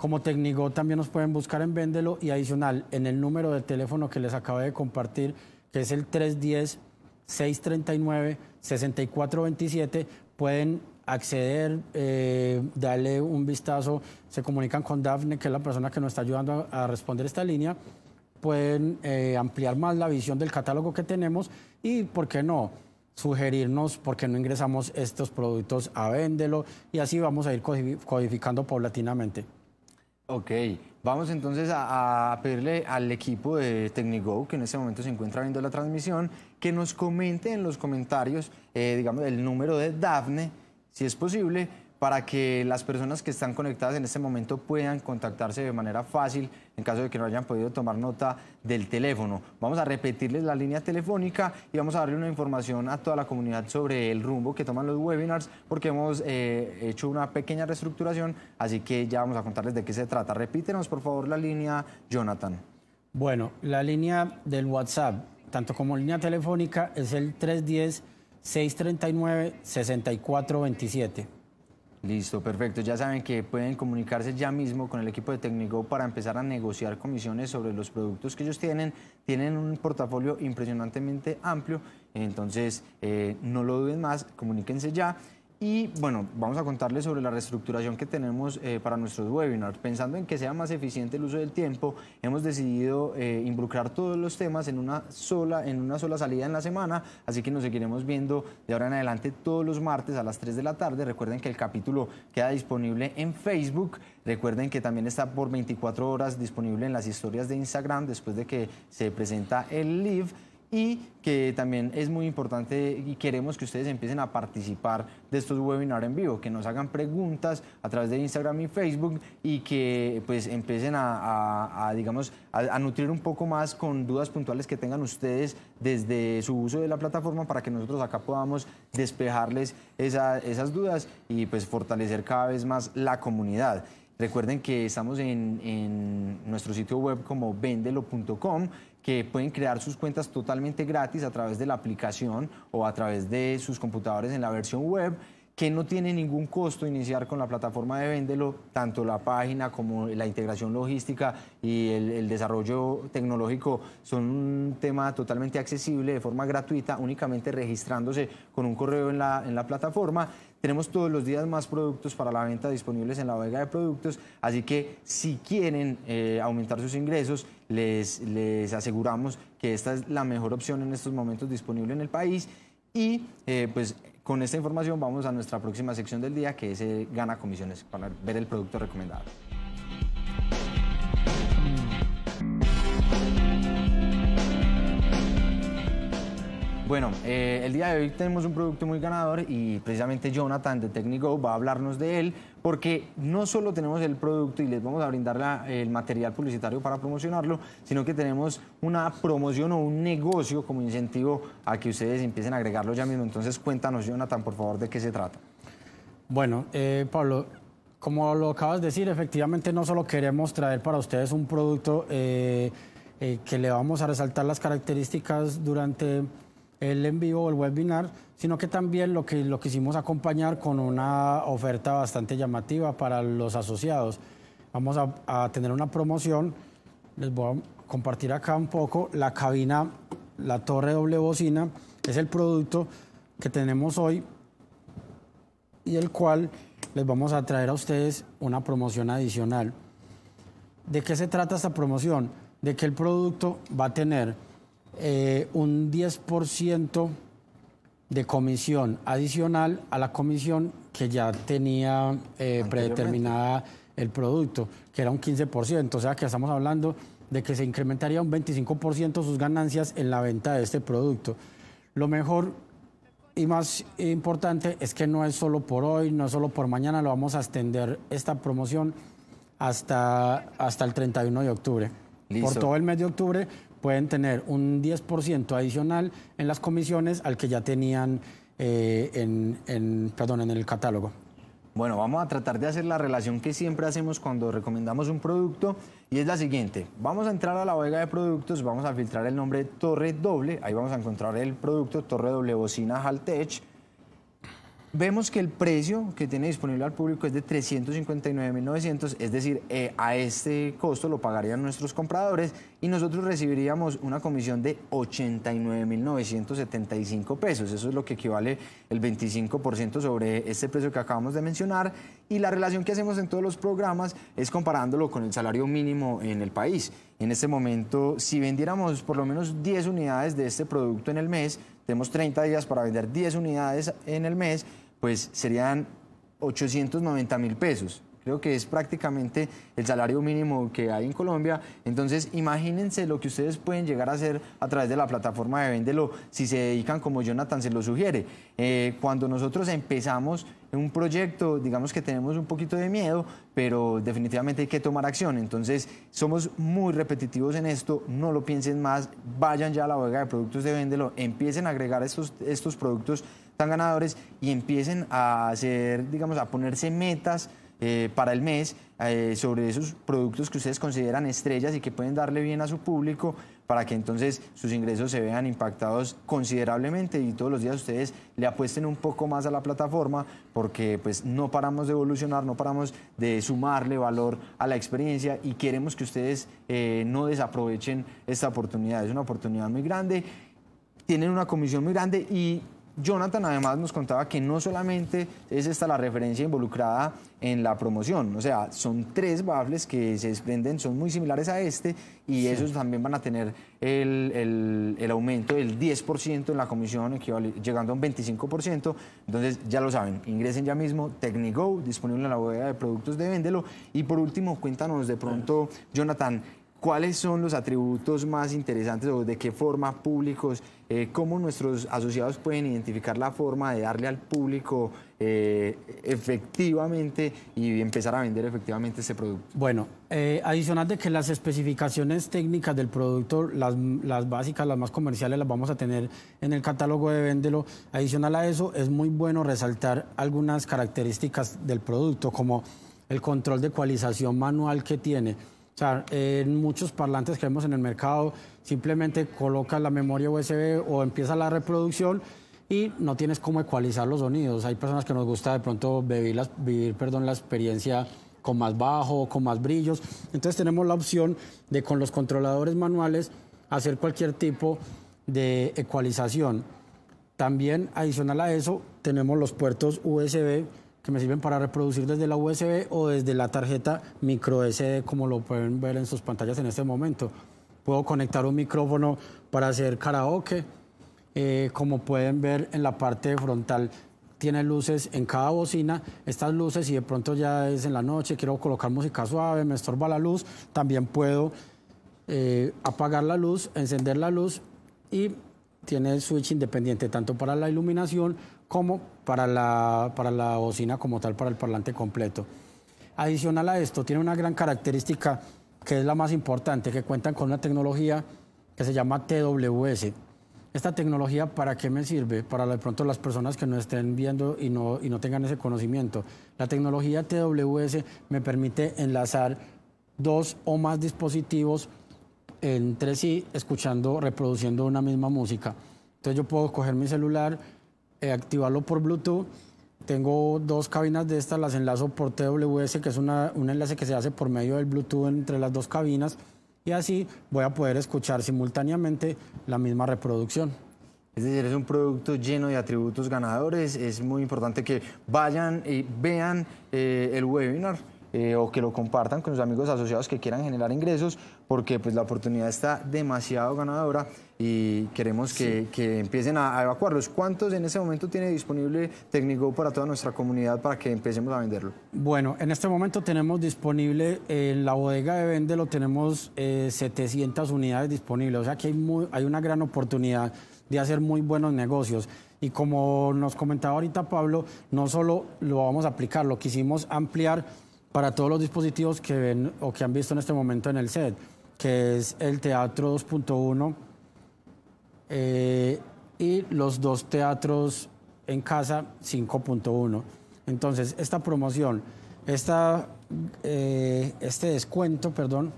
Como técnico también nos pueden buscar en Véndelo y adicional en el número de teléfono que les acabo de compartir, que es el 310 639 6427, pueden acceder, eh, darle un vistazo, se comunican con Dafne, que es la persona que nos está ayudando a, responder esta línea, pueden eh, ampliar más la visión del catálogo que tenemos y, ¿por qué no? sugerirnos por qué no ingresamos estos productos a véndelo y así vamos a ir codificando paulatinamente. Ok, vamos entonces a, pedirle al equipo de Technigo que en este momento se encuentra viendo la transmisión, que nos comente en los comentarios, eh, digamos, el número de Dafne, si es posible, para que las personas que están conectadas en este momento puedan contactarse de manera fácil en caso de que no hayan podido tomar nota del teléfono. Vamos a repetirles la línea telefónica y vamos a darle una información a toda la comunidad sobre el rumbo que toman los webinars porque hemos eh, hecho una pequeña reestructuración, así que ya vamos a contarles de qué se trata. Repítenos por favor la línea, Jonathan. Bueno, la línea del WhatsApp, tanto como línea telefónica, es el 310. 639-6427. Listo, perfecto. Ya saben que pueden comunicarse ya mismo con el equipo de técnico para empezar a negociar comisiones sobre los productos que ellos tienen. Tienen un portafolio impresionantemente amplio, entonces eh, no lo duden más, comuníquense ya. Y bueno, vamos a contarles sobre la reestructuración que tenemos eh, para nuestros webinars. Pensando en que sea más eficiente el uso del tiempo, hemos decidido eh, involucrar todos los temas en una, sola, en una sola salida en la semana, así que nos seguiremos viendo de ahora en adelante todos los martes a las 3 de la tarde. Recuerden que el capítulo queda disponible en Facebook, recuerden que también está por 24 horas disponible en las historias de Instagram después de que se presenta el live y que también es muy importante y queremos que ustedes empiecen a participar de estos webinars en vivo, que nos hagan preguntas a través de Instagram y Facebook y que pues empiecen a, digamos, a, nutrir un poco más con dudas puntuales que tengan ustedes desde su uso de la plataforma para que nosotros acá podamos despejarles esas dudas y pues fortalecer cada vez más la comunidad. Recuerden que estamos en, en nuestro sitio web como vendelo.com que pueden crear sus cuentas totalmente gratis a través de la aplicación o a través de sus computadores en la versión web que no tiene ningún costo iniciar con la plataforma de Véndelo, tanto la página como la integración logística y el, desarrollo tecnológico son un tema totalmente accesible de forma gratuita, únicamente registrándose con un correo en la, en la plataforma. Tenemos todos los días más productos para la venta disponibles en la bodega de productos, así que si quieren eh, aumentar sus ingresos, les, les aseguramos que esta es la mejor opción en estos momentos disponible en el país y eh, pues con esta información vamos a nuestra próxima sección del día que es eh, Gana Comisiones para ver el producto recomendado. Bueno, eh, el día de hoy tenemos un producto muy ganador y precisamente Jonathan de Technigo va a hablarnos de él porque no solo tenemos el producto y les vamos a brindar el material publicitario para promocionarlo, sino que tenemos una promoción o un negocio como incentivo a que ustedes empiecen a agregarlo ya mismo. Entonces cuéntanos, Jonathan, por favor, de qué se trata. Bueno, eh, Pablo, como lo acabas de decir, efectivamente no solo queremos traer para ustedes un producto eh, que le vamos a resaltar las características durante el en o el webinar, sino que también lo que lo quisimos acompañar con una oferta bastante llamativa para los asociados. Vamos a, a tener una promoción, les voy a compartir acá un poco la cabina, la torre doble bocina, es el producto que tenemos hoy y el cual les vamos a traer a ustedes una promoción adicional. ¿De qué se trata esta promoción? De que el producto va a tener eh, un 10% de comisión adicional a la comisión que ya tenía eh, predeterminada el producto, que era un 15%, o sea que estamos hablando de que se incrementaría un 25% sus ganancias en la venta de este producto. Lo mejor y más importante es que no es solo por hoy, no es solo por mañana, lo vamos a extender esta promoción hasta, hasta el 31 de octubre. Por todo el mes de octubre pueden tener un 10% adicional en las comisiones al que ya tenían eh, en, perdón, en el catálogo. Bueno, vamos a tratar de hacer la relación que siempre hacemos cuando recomendamos un producto y es la siguiente. Vamos a entrar a la bodega de productos, vamos a filtrar el nombre Torre Doble, ahí vamos a encontrar el producto Torre Doble Bocina Haltech Vemos que el precio que tiene disponible al público es de 359.900, es decir, eh, a este costo lo pagarían nuestros compradores y nosotros recibiríamos una comisión de 89.975 pesos. Eso es lo que equivale el 25% sobre este precio que acabamos de mencionar. Y la relación que hacemos en todos los programas es comparándolo con el salario mínimo en el país. En este momento, si vendiéramos por lo menos 10 unidades de este producto en el mes, tenemos 30 días para vender 10 unidades en el mes, pues serían 890 mil pesos que es prácticamente el salario mínimo que hay en Colombia. Entonces, imagínense lo que ustedes pueden llegar a hacer a través de la plataforma de Véndelo si se dedican como Jonathan se lo sugiere. Eh, cuando nosotros empezamos un proyecto, digamos que tenemos un poquito de miedo, pero definitivamente hay que tomar acción. Entonces, somos muy repetitivos en esto, no lo piensen más, vayan ya a la bodega de productos de Véndelo, empiecen a agregar estos, estos productos tan ganadores y empiecen a hacer, digamos, a ponerse metas eh, para el mes eh, sobre esos productos que ustedes consideran estrellas y que pueden darle bien a su público para que entonces sus ingresos se vean impactados considerablemente y todos los días ustedes le apuesten un poco más a la plataforma porque pues no paramos de evolucionar, no paramos de sumarle valor a la experiencia y queremos que ustedes eh, no desaprovechen esta oportunidad. Es una oportunidad muy grande, tienen una comisión muy grande y Jonathan además nos contaba que no solamente es esta la referencia involucrada en la promoción, o sea, son tres bafles que se desprenden, son muy similares a este y esos también van a tener el, aumento del 10% en la comisión, llegando a un 25%, entonces ya lo saben, ingresen ya mismo, Technigo, disponible en la bodega de productos de Véndelo y por último cuéntanos de pronto, Jonathan, ¿Cuáles son los atributos más interesantes o de qué forma públicos, eh, cómo nuestros asociados pueden identificar la forma de darle al público eh, efectivamente y empezar a vender efectivamente ese producto? Bueno, eh, adicional de que las especificaciones técnicas del producto, las, las, básicas, las más comerciales, las vamos a tener en el catálogo de Véndelo, adicional a eso es muy bueno resaltar algunas características del producto, como el control de ecualización manual que tiene o sea, en muchos parlantes que vemos en el mercado, simplemente colocas la memoria USB o empieza la reproducción y no tienes cómo ecualizar los sonidos. Hay personas que nos gusta de pronto vivir, vivir perdón, la experiencia con más bajo, con más brillos. Entonces tenemos la opción de con los controladores manuales hacer cualquier tipo de ecualización. También adicional a eso tenemos los puertos USB que me sirven para reproducir desde la USB o desde la tarjeta micro SD, como lo pueden ver en sus pantallas en este momento. Puedo conectar un micrófono para hacer karaoke. Eh, como pueden ver en la parte frontal, tiene luces en cada bocina. Estas luces, si de pronto ya es en la noche, quiero colocar música suave, me estorba la luz, también puedo eh, apagar la luz, encender la luz y tiene el switch independiente tanto para la iluminación como para la, para la bocina como tal, para el parlante completo. Adicional a esto, tiene una gran característica que es la más importante, que cuentan con una tecnología que se llama TWS. Esta tecnología, ¿para qué me sirve? Para de pronto las personas que no estén viendo y no, y no tengan ese conocimiento. La tecnología TWS me permite enlazar dos o más dispositivos entre sí, escuchando, reproduciendo una misma música. Entonces yo puedo coger mi celular, eh, activarlo por Bluetooth. Tengo dos cabinas de estas, las enlazo por TWS, que es una, un enlace que se hace por medio del Bluetooth entre las dos cabinas. Y así voy a poder escuchar simultáneamente la misma reproducción. Es decir, es un producto lleno de atributos ganadores. Es muy importante que vayan y vean eh, el webinar eh, o que lo compartan con sus amigos asociados que quieran generar ingresos, porque pues la oportunidad está demasiado ganadora y queremos que, empiecen a, evacuarlos. ¿Cuántos en ese momento tiene disponible técnico para toda nuestra comunidad para que empecemos a venderlo? Bueno, en este momento tenemos disponible, eh, en la bodega de Vende lo tenemos 700 eh, unidades disponibles, o sea que hay, hay una gran oportunidad de hacer muy buenos negocios. Y como nos comentaba ahorita Pablo, no solo lo vamos a aplicar, lo quisimos ampliar para todos los dispositivos que ven o que han visto en este momento en el set, que es el Teatro 2.1 eh, y los dos teatros en casa 5.1. Entonces, esta promoción, esta, eh, este descuento, perdón,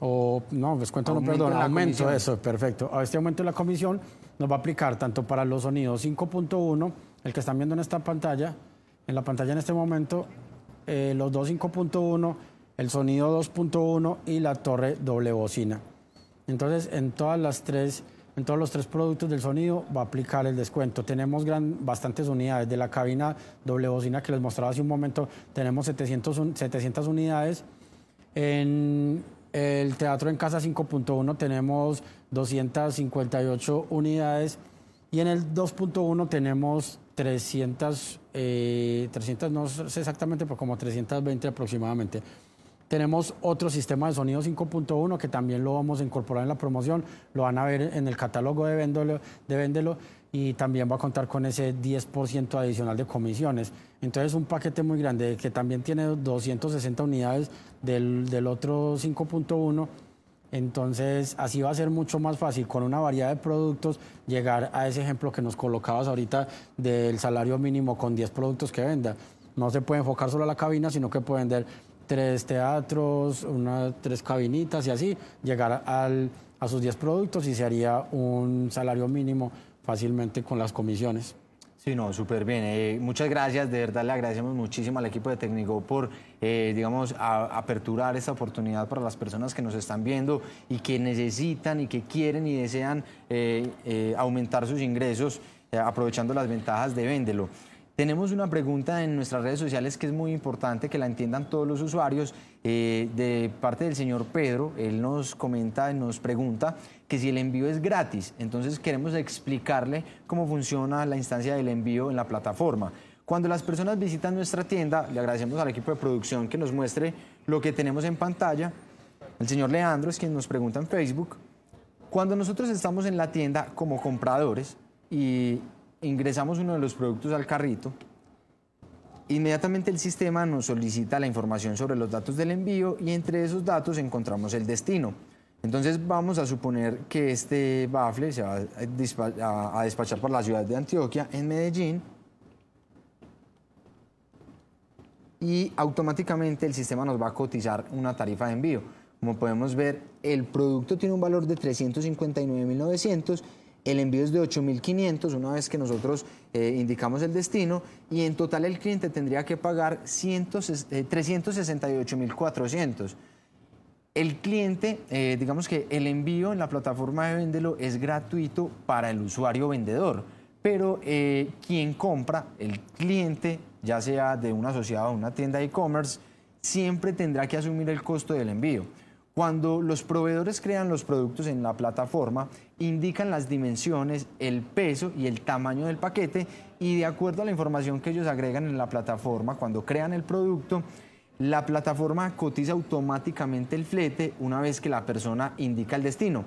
o no, descuento no, perdón, aumento, eso, perfecto. A este aumento de la comisión nos va a aplicar tanto para los sonidos 5.1, el que están viendo en esta pantalla, en la pantalla en este momento, eh, los dos 5.1, el sonido 2.1 y la torre doble bocina. Entonces, en, todas las tres, en todos los tres productos del sonido va a aplicar el descuento. Tenemos gran, bastantes unidades. De la cabina doble bocina que les mostraba hace un momento, tenemos 700, 700 unidades. En el teatro en casa 5.1 tenemos 258 unidades. Y en el 2.1 tenemos 300, 300, eh, no sé exactamente, pero como 320 aproximadamente. Tenemos otro sistema de sonido 5.1 que también lo vamos a incorporar en la promoción, lo van a ver en el catálogo de Véndelo, de y también va a contar con ese 10% adicional de comisiones. Entonces un paquete muy grande que también tiene 260 unidades del, del otro 5.1 entonces, así va a ser mucho más fácil con una variedad de productos llegar a ese ejemplo que nos colocabas ahorita del salario mínimo con 10 productos que venda. No se puede enfocar solo a la cabina, sino que puede vender tres teatros, unas tres cabinitas y así, llegar al, a sus 10 productos y se haría un salario mínimo fácilmente con las comisiones. Sí, no, súper bien. Eh, muchas gracias, de verdad le agradecemos muchísimo al equipo de Técnico por, eh, digamos, aperturar esta oportunidad para las personas que nos están viendo y que necesitan y que quieren y desean eh, aumentar sus ingresos aprovechando las ventajas de Véndelo. Tenemos una pregunta en nuestras redes sociales que es muy importante que la entiendan todos los usuarios. Eh, de parte del señor Pedro, él nos comenta, nos pregunta que si el envío es gratis. Entonces queremos explicarle cómo funciona la instancia del envío en la plataforma. Cuando las personas visitan nuestra tienda, le agradecemos al equipo de producción que nos muestre lo que tenemos en pantalla. El señor Leandro es quien nos pregunta en Facebook. Cuando nosotros estamos en la tienda como compradores y ingresamos uno de los productos al carrito, inmediatamente el sistema nos solicita la información sobre los datos del envío y entre esos datos encontramos el destino. Entonces vamos a suponer que este bafle se va a, despachar por la ciudad de Antioquia, en Medellín, y automáticamente el sistema nos va a cotizar una tarifa de envío. Como podemos ver, el producto tiene un valor de 359.900 el envío es de 8.500 una vez que nosotros eh, indicamos el destino y en total el cliente tendría que pagar 368.400. Eh, el cliente, eh, digamos que el envío en la plataforma de Véndelo es gratuito para el usuario vendedor, pero quien compra, el cliente, ya sea de una sociedad o una tienda de e-commerce, siempre tendrá que asumir el costo del envío. Cuando los proveedores crean los productos en la plataforma, indican las dimensiones, el peso y el tamaño del paquete y de acuerdo a la información que ellos agregan en la plataforma, cuando crean el producto, la plataforma cotiza automáticamente el flete una vez que la persona indica el destino.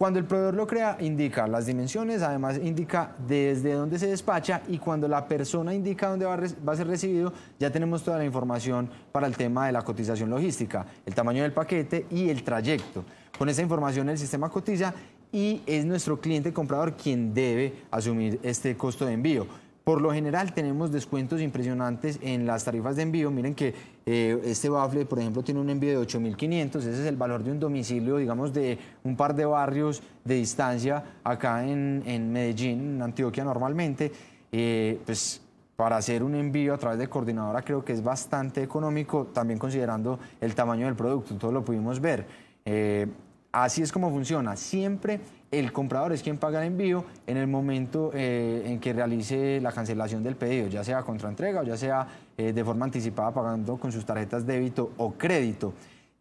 Cuando el proveedor lo crea, indica las dimensiones, además indica desde dónde se despacha y cuando la persona indica dónde va a, ser recibido, ya tenemos toda la información para el tema de la cotización logística, el tamaño del paquete y el trayecto. Con esa información el sistema cotiza y es nuestro cliente comprador quien debe asumir este costo de envío. Por lo general tenemos descuentos impresionantes en las tarifas de envío. Miren que eh, este bafle, por ejemplo, tiene un envío de 8.500. Ese es el valor de un domicilio, digamos, de un par de barrios de distancia acá en, Medellín, en Antioquia normalmente. Eh, pues para hacer un envío a través de coordinadora creo que es bastante económico, también considerando el tamaño del producto, todo lo pudimos ver. Eh, así es como funciona, siempre el comprador es quien paga el envío en el momento eh, en que realice la cancelación del pedido, ya sea contra entrega o ya sea eh, de forma anticipada pagando con sus tarjetas débito o crédito.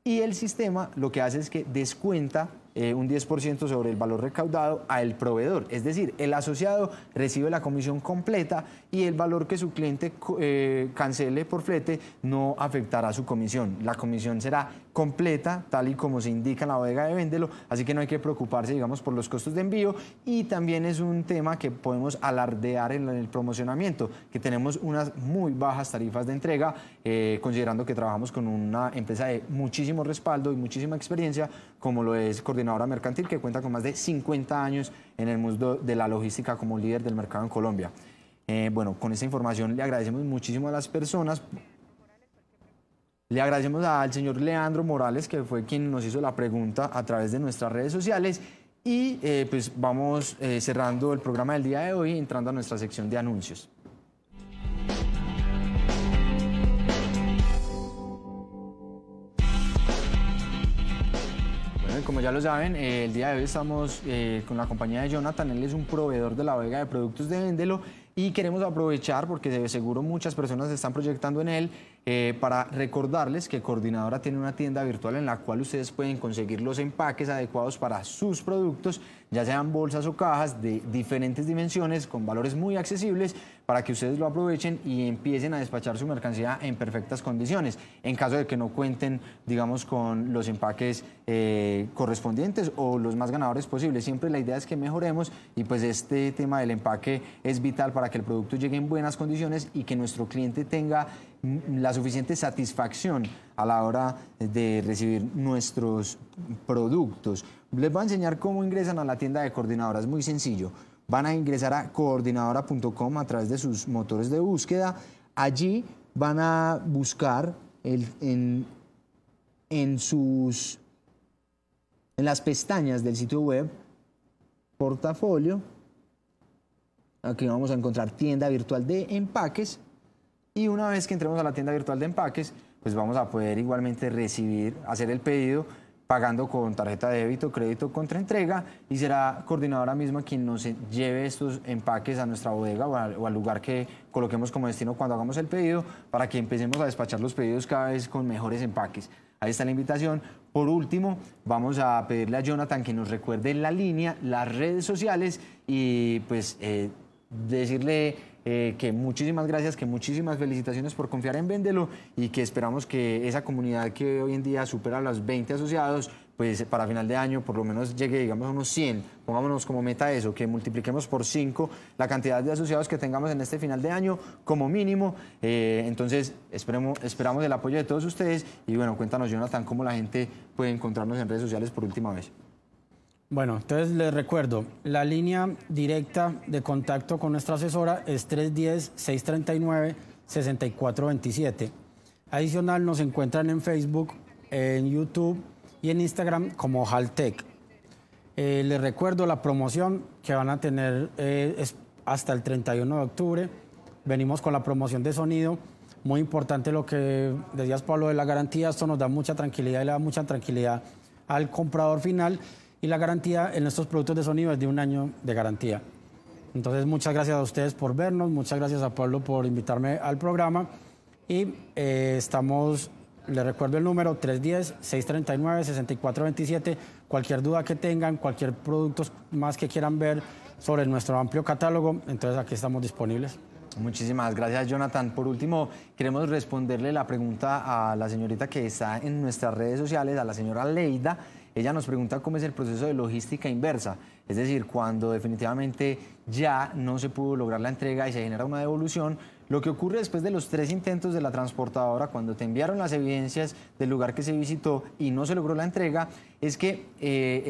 Y el sistema lo que hace es que descuenta eh, un 10% sobre el valor recaudado al proveedor. Es decir, el asociado recibe la comisión completa y el valor que su cliente eh, cancele por flete no afectará su comisión. La comisión será completa, tal y como se indica en la bodega de Véndelo, así que no hay que preocuparse, digamos, por los costos de envío y también es un tema que podemos alardear en el promocionamiento, que tenemos unas muy bajas tarifas de entrega, eh, considerando que trabajamos con una empresa de muchísimo respaldo y muchísima experiencia, como lo es coordinadora mercantil que cuenta con más de 50 años en el mundo de la logística como líder del mercado en Colombia. Eh, bueno, con esa información le agradecemos muchísimo a las personas. Le agradecemos al señor Leandro Morales, que fue quien nos hizo la pregunta a través de nuestras redes sociales. Y eh, pues vamos eh, cerrando el programa del día de hoy, entrando a nuestra sección de anuncios. como ya lo saben, eh, el día de hoy estamos eh, con la compañía de Jonathan. Él es un proveedor de la Vega de productos de Véndelo y queremos aprovechar porque seguro muchas personas se están proyectando en él eh, para recordarles que Coordinadora tiene una tienda virtual en la cual ustedes pueden conseguir los empaques adecuados para sus productos, ya sean bolsas o cajas de diferentes dimensiones con valores muy accesibles para que ustedes lo aprovechen y empiecen a despachar su mercancía en perfectas condiciones, en caso de que no cuenten, digamos, con los empaques eh, correspondientes o los más ganadores posibles. Siempre la idea es que mejoremos y pues este tema del empaque es vital para que el producto llegue en buenas condiciones y que nuestro cliente tenga Mm, la suficiente satisfacción a la hora de recibir nuestros productos. Les voy a enseñar cómo ingresan a la tienda de coordinadora, es muy sencillo. Van a ingresar a coordinadora.com a través de sus motores de búsqueda. Allí van a buscar en, en, sus, en las pestañas del sitio web portafolio. Aquí vamos a encontrar tienda virtual de empaques y una vez que entremos a la tienda virtual de empaques, pues vamos a poder igualmente recibir, hacer el pedido pagando con tarjeta de débito, crédito, contra entrega y será coordinadora misma quien nos lleve estos empaques a nuestra bodega o al, lugar que coloquemos como destino cuando hagamos el pedido para que empecemos a despachar los pedidos cada vez con mejores empaques. Ahí está la invitación. Por último, vamos a pedirle a Jonathan que nos recuerde la línea, las redes sociales y pues eh, decirle eh, que muchísimas gracias, que muchísimas felicitaciones por confiar en Véndelo y que esperamos que esa comunidad que hoy en día supera los 20 asociados, pues para final de año por lo menos llegue, digamos, a unos 100. Pongámonos como meta eso, que multipliquemos por 5 la cantidad de asociados que tengamos en este final de año como mínimo. Eh, entonces, esperemos, esperamos el apoyo de todos ustedes y bueno, cuéntanos, Jonathan, cómo la gente puede encontrarnos en redes sociales por última vez. Bueno, entonces les recuerdo, la línea directa de contacto con nuestra asesora es 310-639-6427. Adicional, nos encuentran en Facebook, en YouTube y en Instagram como Haltech. Eh, les recuerdo la promoción que van a tener eh, es hasta el 31 de octubre. Venimos con la promoción de sonido. Muy importante lo que decías, Pablo, de la garantía. Esto nos da mucha tranquilidad y le da mucha tranquilidad al comprador final y la garantía en estos productos de sonido es de un año de garantía. Entonces, muchas gracias a ustedes por vernos, muchas gracias a Pablo por invitarme al programa y eh, estamos, le recuerdo el número 310-639-6427, cualquier duda que tengan, cualquier producto más que quieran ver sobre nuestro amplio catálogo, entonces aquí estamos disponibles. Muchísimas gracias, Jonathan. Por último, queremos responderle la pregunta a la señorita que está en nuestras redes sociales, a la señora Leida ella nos pregunta cómo es el proceso de logística inversa, es decir, cuando definitivamente ya no se pudo lograr la entrega y se genera una devolución, lo que ocurre después de los tres intentos de la transportadora, cuando te enviaron las evidencias del lugar que se visitó y no se logró la entrega, es que eh,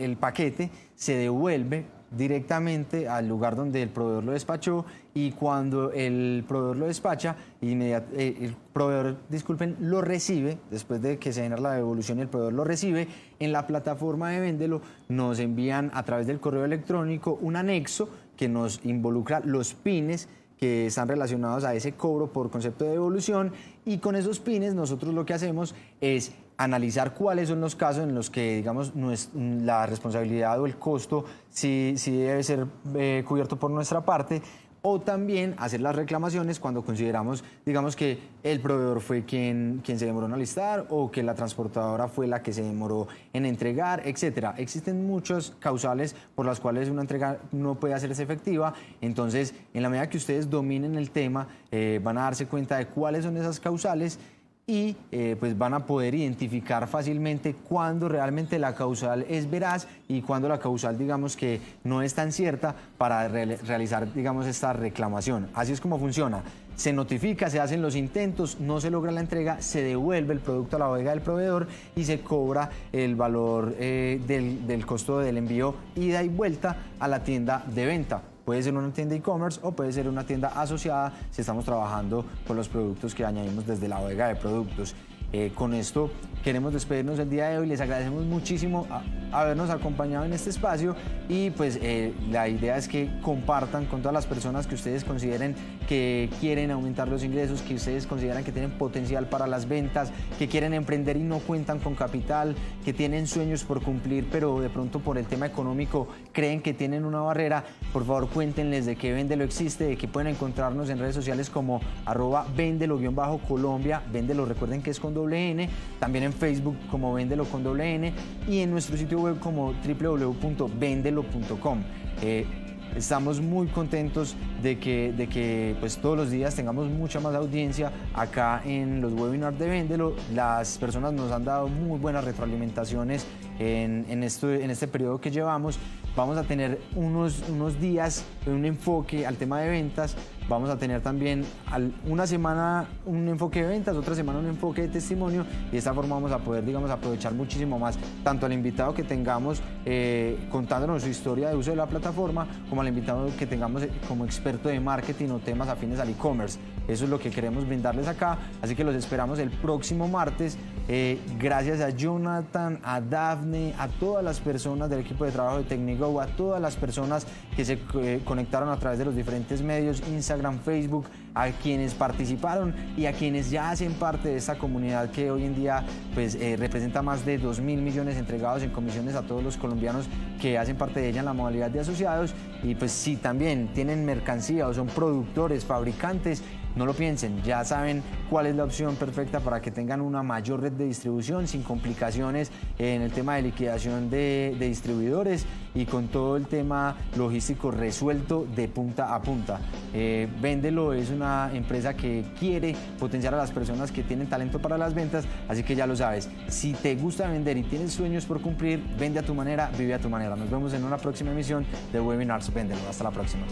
el paquete se devuelve directamente al lugar donde el proveedor lo despachó y cuando el proveedor lo despacha, eh, el proveedor, disculpen, lo recibe, después de que se genera la devolución y el proveedor lo recibe, en la plataforma de Véndelo nos envían a través del correo electrónico un anexo que nos involucra los pines que están relacionados a ese cobro por concepto de devolución y con esos pines nosotros lo que hacemos es analizar cuáles son los casos en los que, digamos, la responsabilidad o el costo sí, debe ser eh, cubierto por nuestra parte o también hacer las reclamaciones cuando consideramos, digamos, que el proveedor fue quien, quien se demoró en alistar o que la transportadora fue la que se demoró en entregar, etc. Existen muchos causales por las cuales una entrega no puede hacerse efectiva. Entonces, en la medida que ustedes dominen el tema, eh, van a darse cuenta de cuáles son esas causales y eh, pues van a poder identificar fácilmente cuándo realmente la causal es veraz y cuándo la causal digamos que no es tan cierta para realizar digamos esta reclamación. Así es como funciona. Se notifica, se hacen los intentos, no se logra la entrega, se devuelve el producto a la bodega del proveedor y se cobra el valor eh, del, del costo del envío ida y vuelta a la tienda de venta. Puede ser una tienda e-commerce o puede ser una tienda asociada si estamos trabajando con los productos que añadimos desde la bodega de productos. Eh, con esto queremos despedirnos el día de hoy. Les agradecemos muchísimo habernos acompañado en este espacio y pues eh, la idea es que compartan con todas las personas que ustedes consideren que quieren aumentar los ingresos, que ustedes consideran que tienen potencial para las ventas, que quieren emprender y no cuentan con capital, que tienen sueños por cumplir, pero de pronto por el tema económico creen que tienen una barrera. Por favor, cuéntenles de qué lo existe, de que pueden encontrarnos en redes sociales como arroba vendelo-colombia. Vendelo, recuerden que es con también en Facebook como Véndelo con doble y en nuestro sitio web como www.vendelo.com. Eh, estamos muy contentos de que, de que pues, todos los días tengamos mucha más audiencia acá en los webinars de Véndelo. Las personas nos han dado muy buenas retroalimentaciones en, en, esto, en este periodo que llevamos. Vamos a tener unos, unos días, un enfoque al tema de ventas Vamos a tener también una semana un enfoque de ventas, otra semana un enfoque de testimonio y de esta forma vamos a poder, digamos, aprovechar muchísimo más tanto al invitado que tengamos eh, contándonos su historia de uso de la plataforma como al invitado que tengamos eh, como experto de marketing o temas afines al e-commerce. Eso es lo que queremos brindarles acá. Así que los esperamos el próximo martes. Eh, gracias a Jonathan, a Daphne, a todas las personas del equipo de trabajo de Tecnigo, a todas las personas que se eh, conectaron a través de los diferentes medios, Instagram, Facebook, a quienes participaron y a quienes ya hacen parte de esta comunidad que hoy en día pues, eh, representa más de 2 mil millones entregados en comisiones a todos los colombianos que hacen parte de ella en la modalidad de asociados. Y pues si también tienen mercancía o son productores, fabricantes, no lo piensen, ya saben cuál es la opción perfecta para que tengan una mayor red de distribución sin complicaciones en el tema de liquidación de distribuidores y con todo el tema logístico resuelto de punta a punta. Eh, Véndelo es una empresa que quiere potenciar a las personas que tienen talento para las ventas, así que ya lo sabes. Si te gusta vender y tienes sueños por cumplir, vende a tu manera, vive a tu manera. Nos vemos en una próxima emisión de Webinars Véndelo. Hasta la próxima.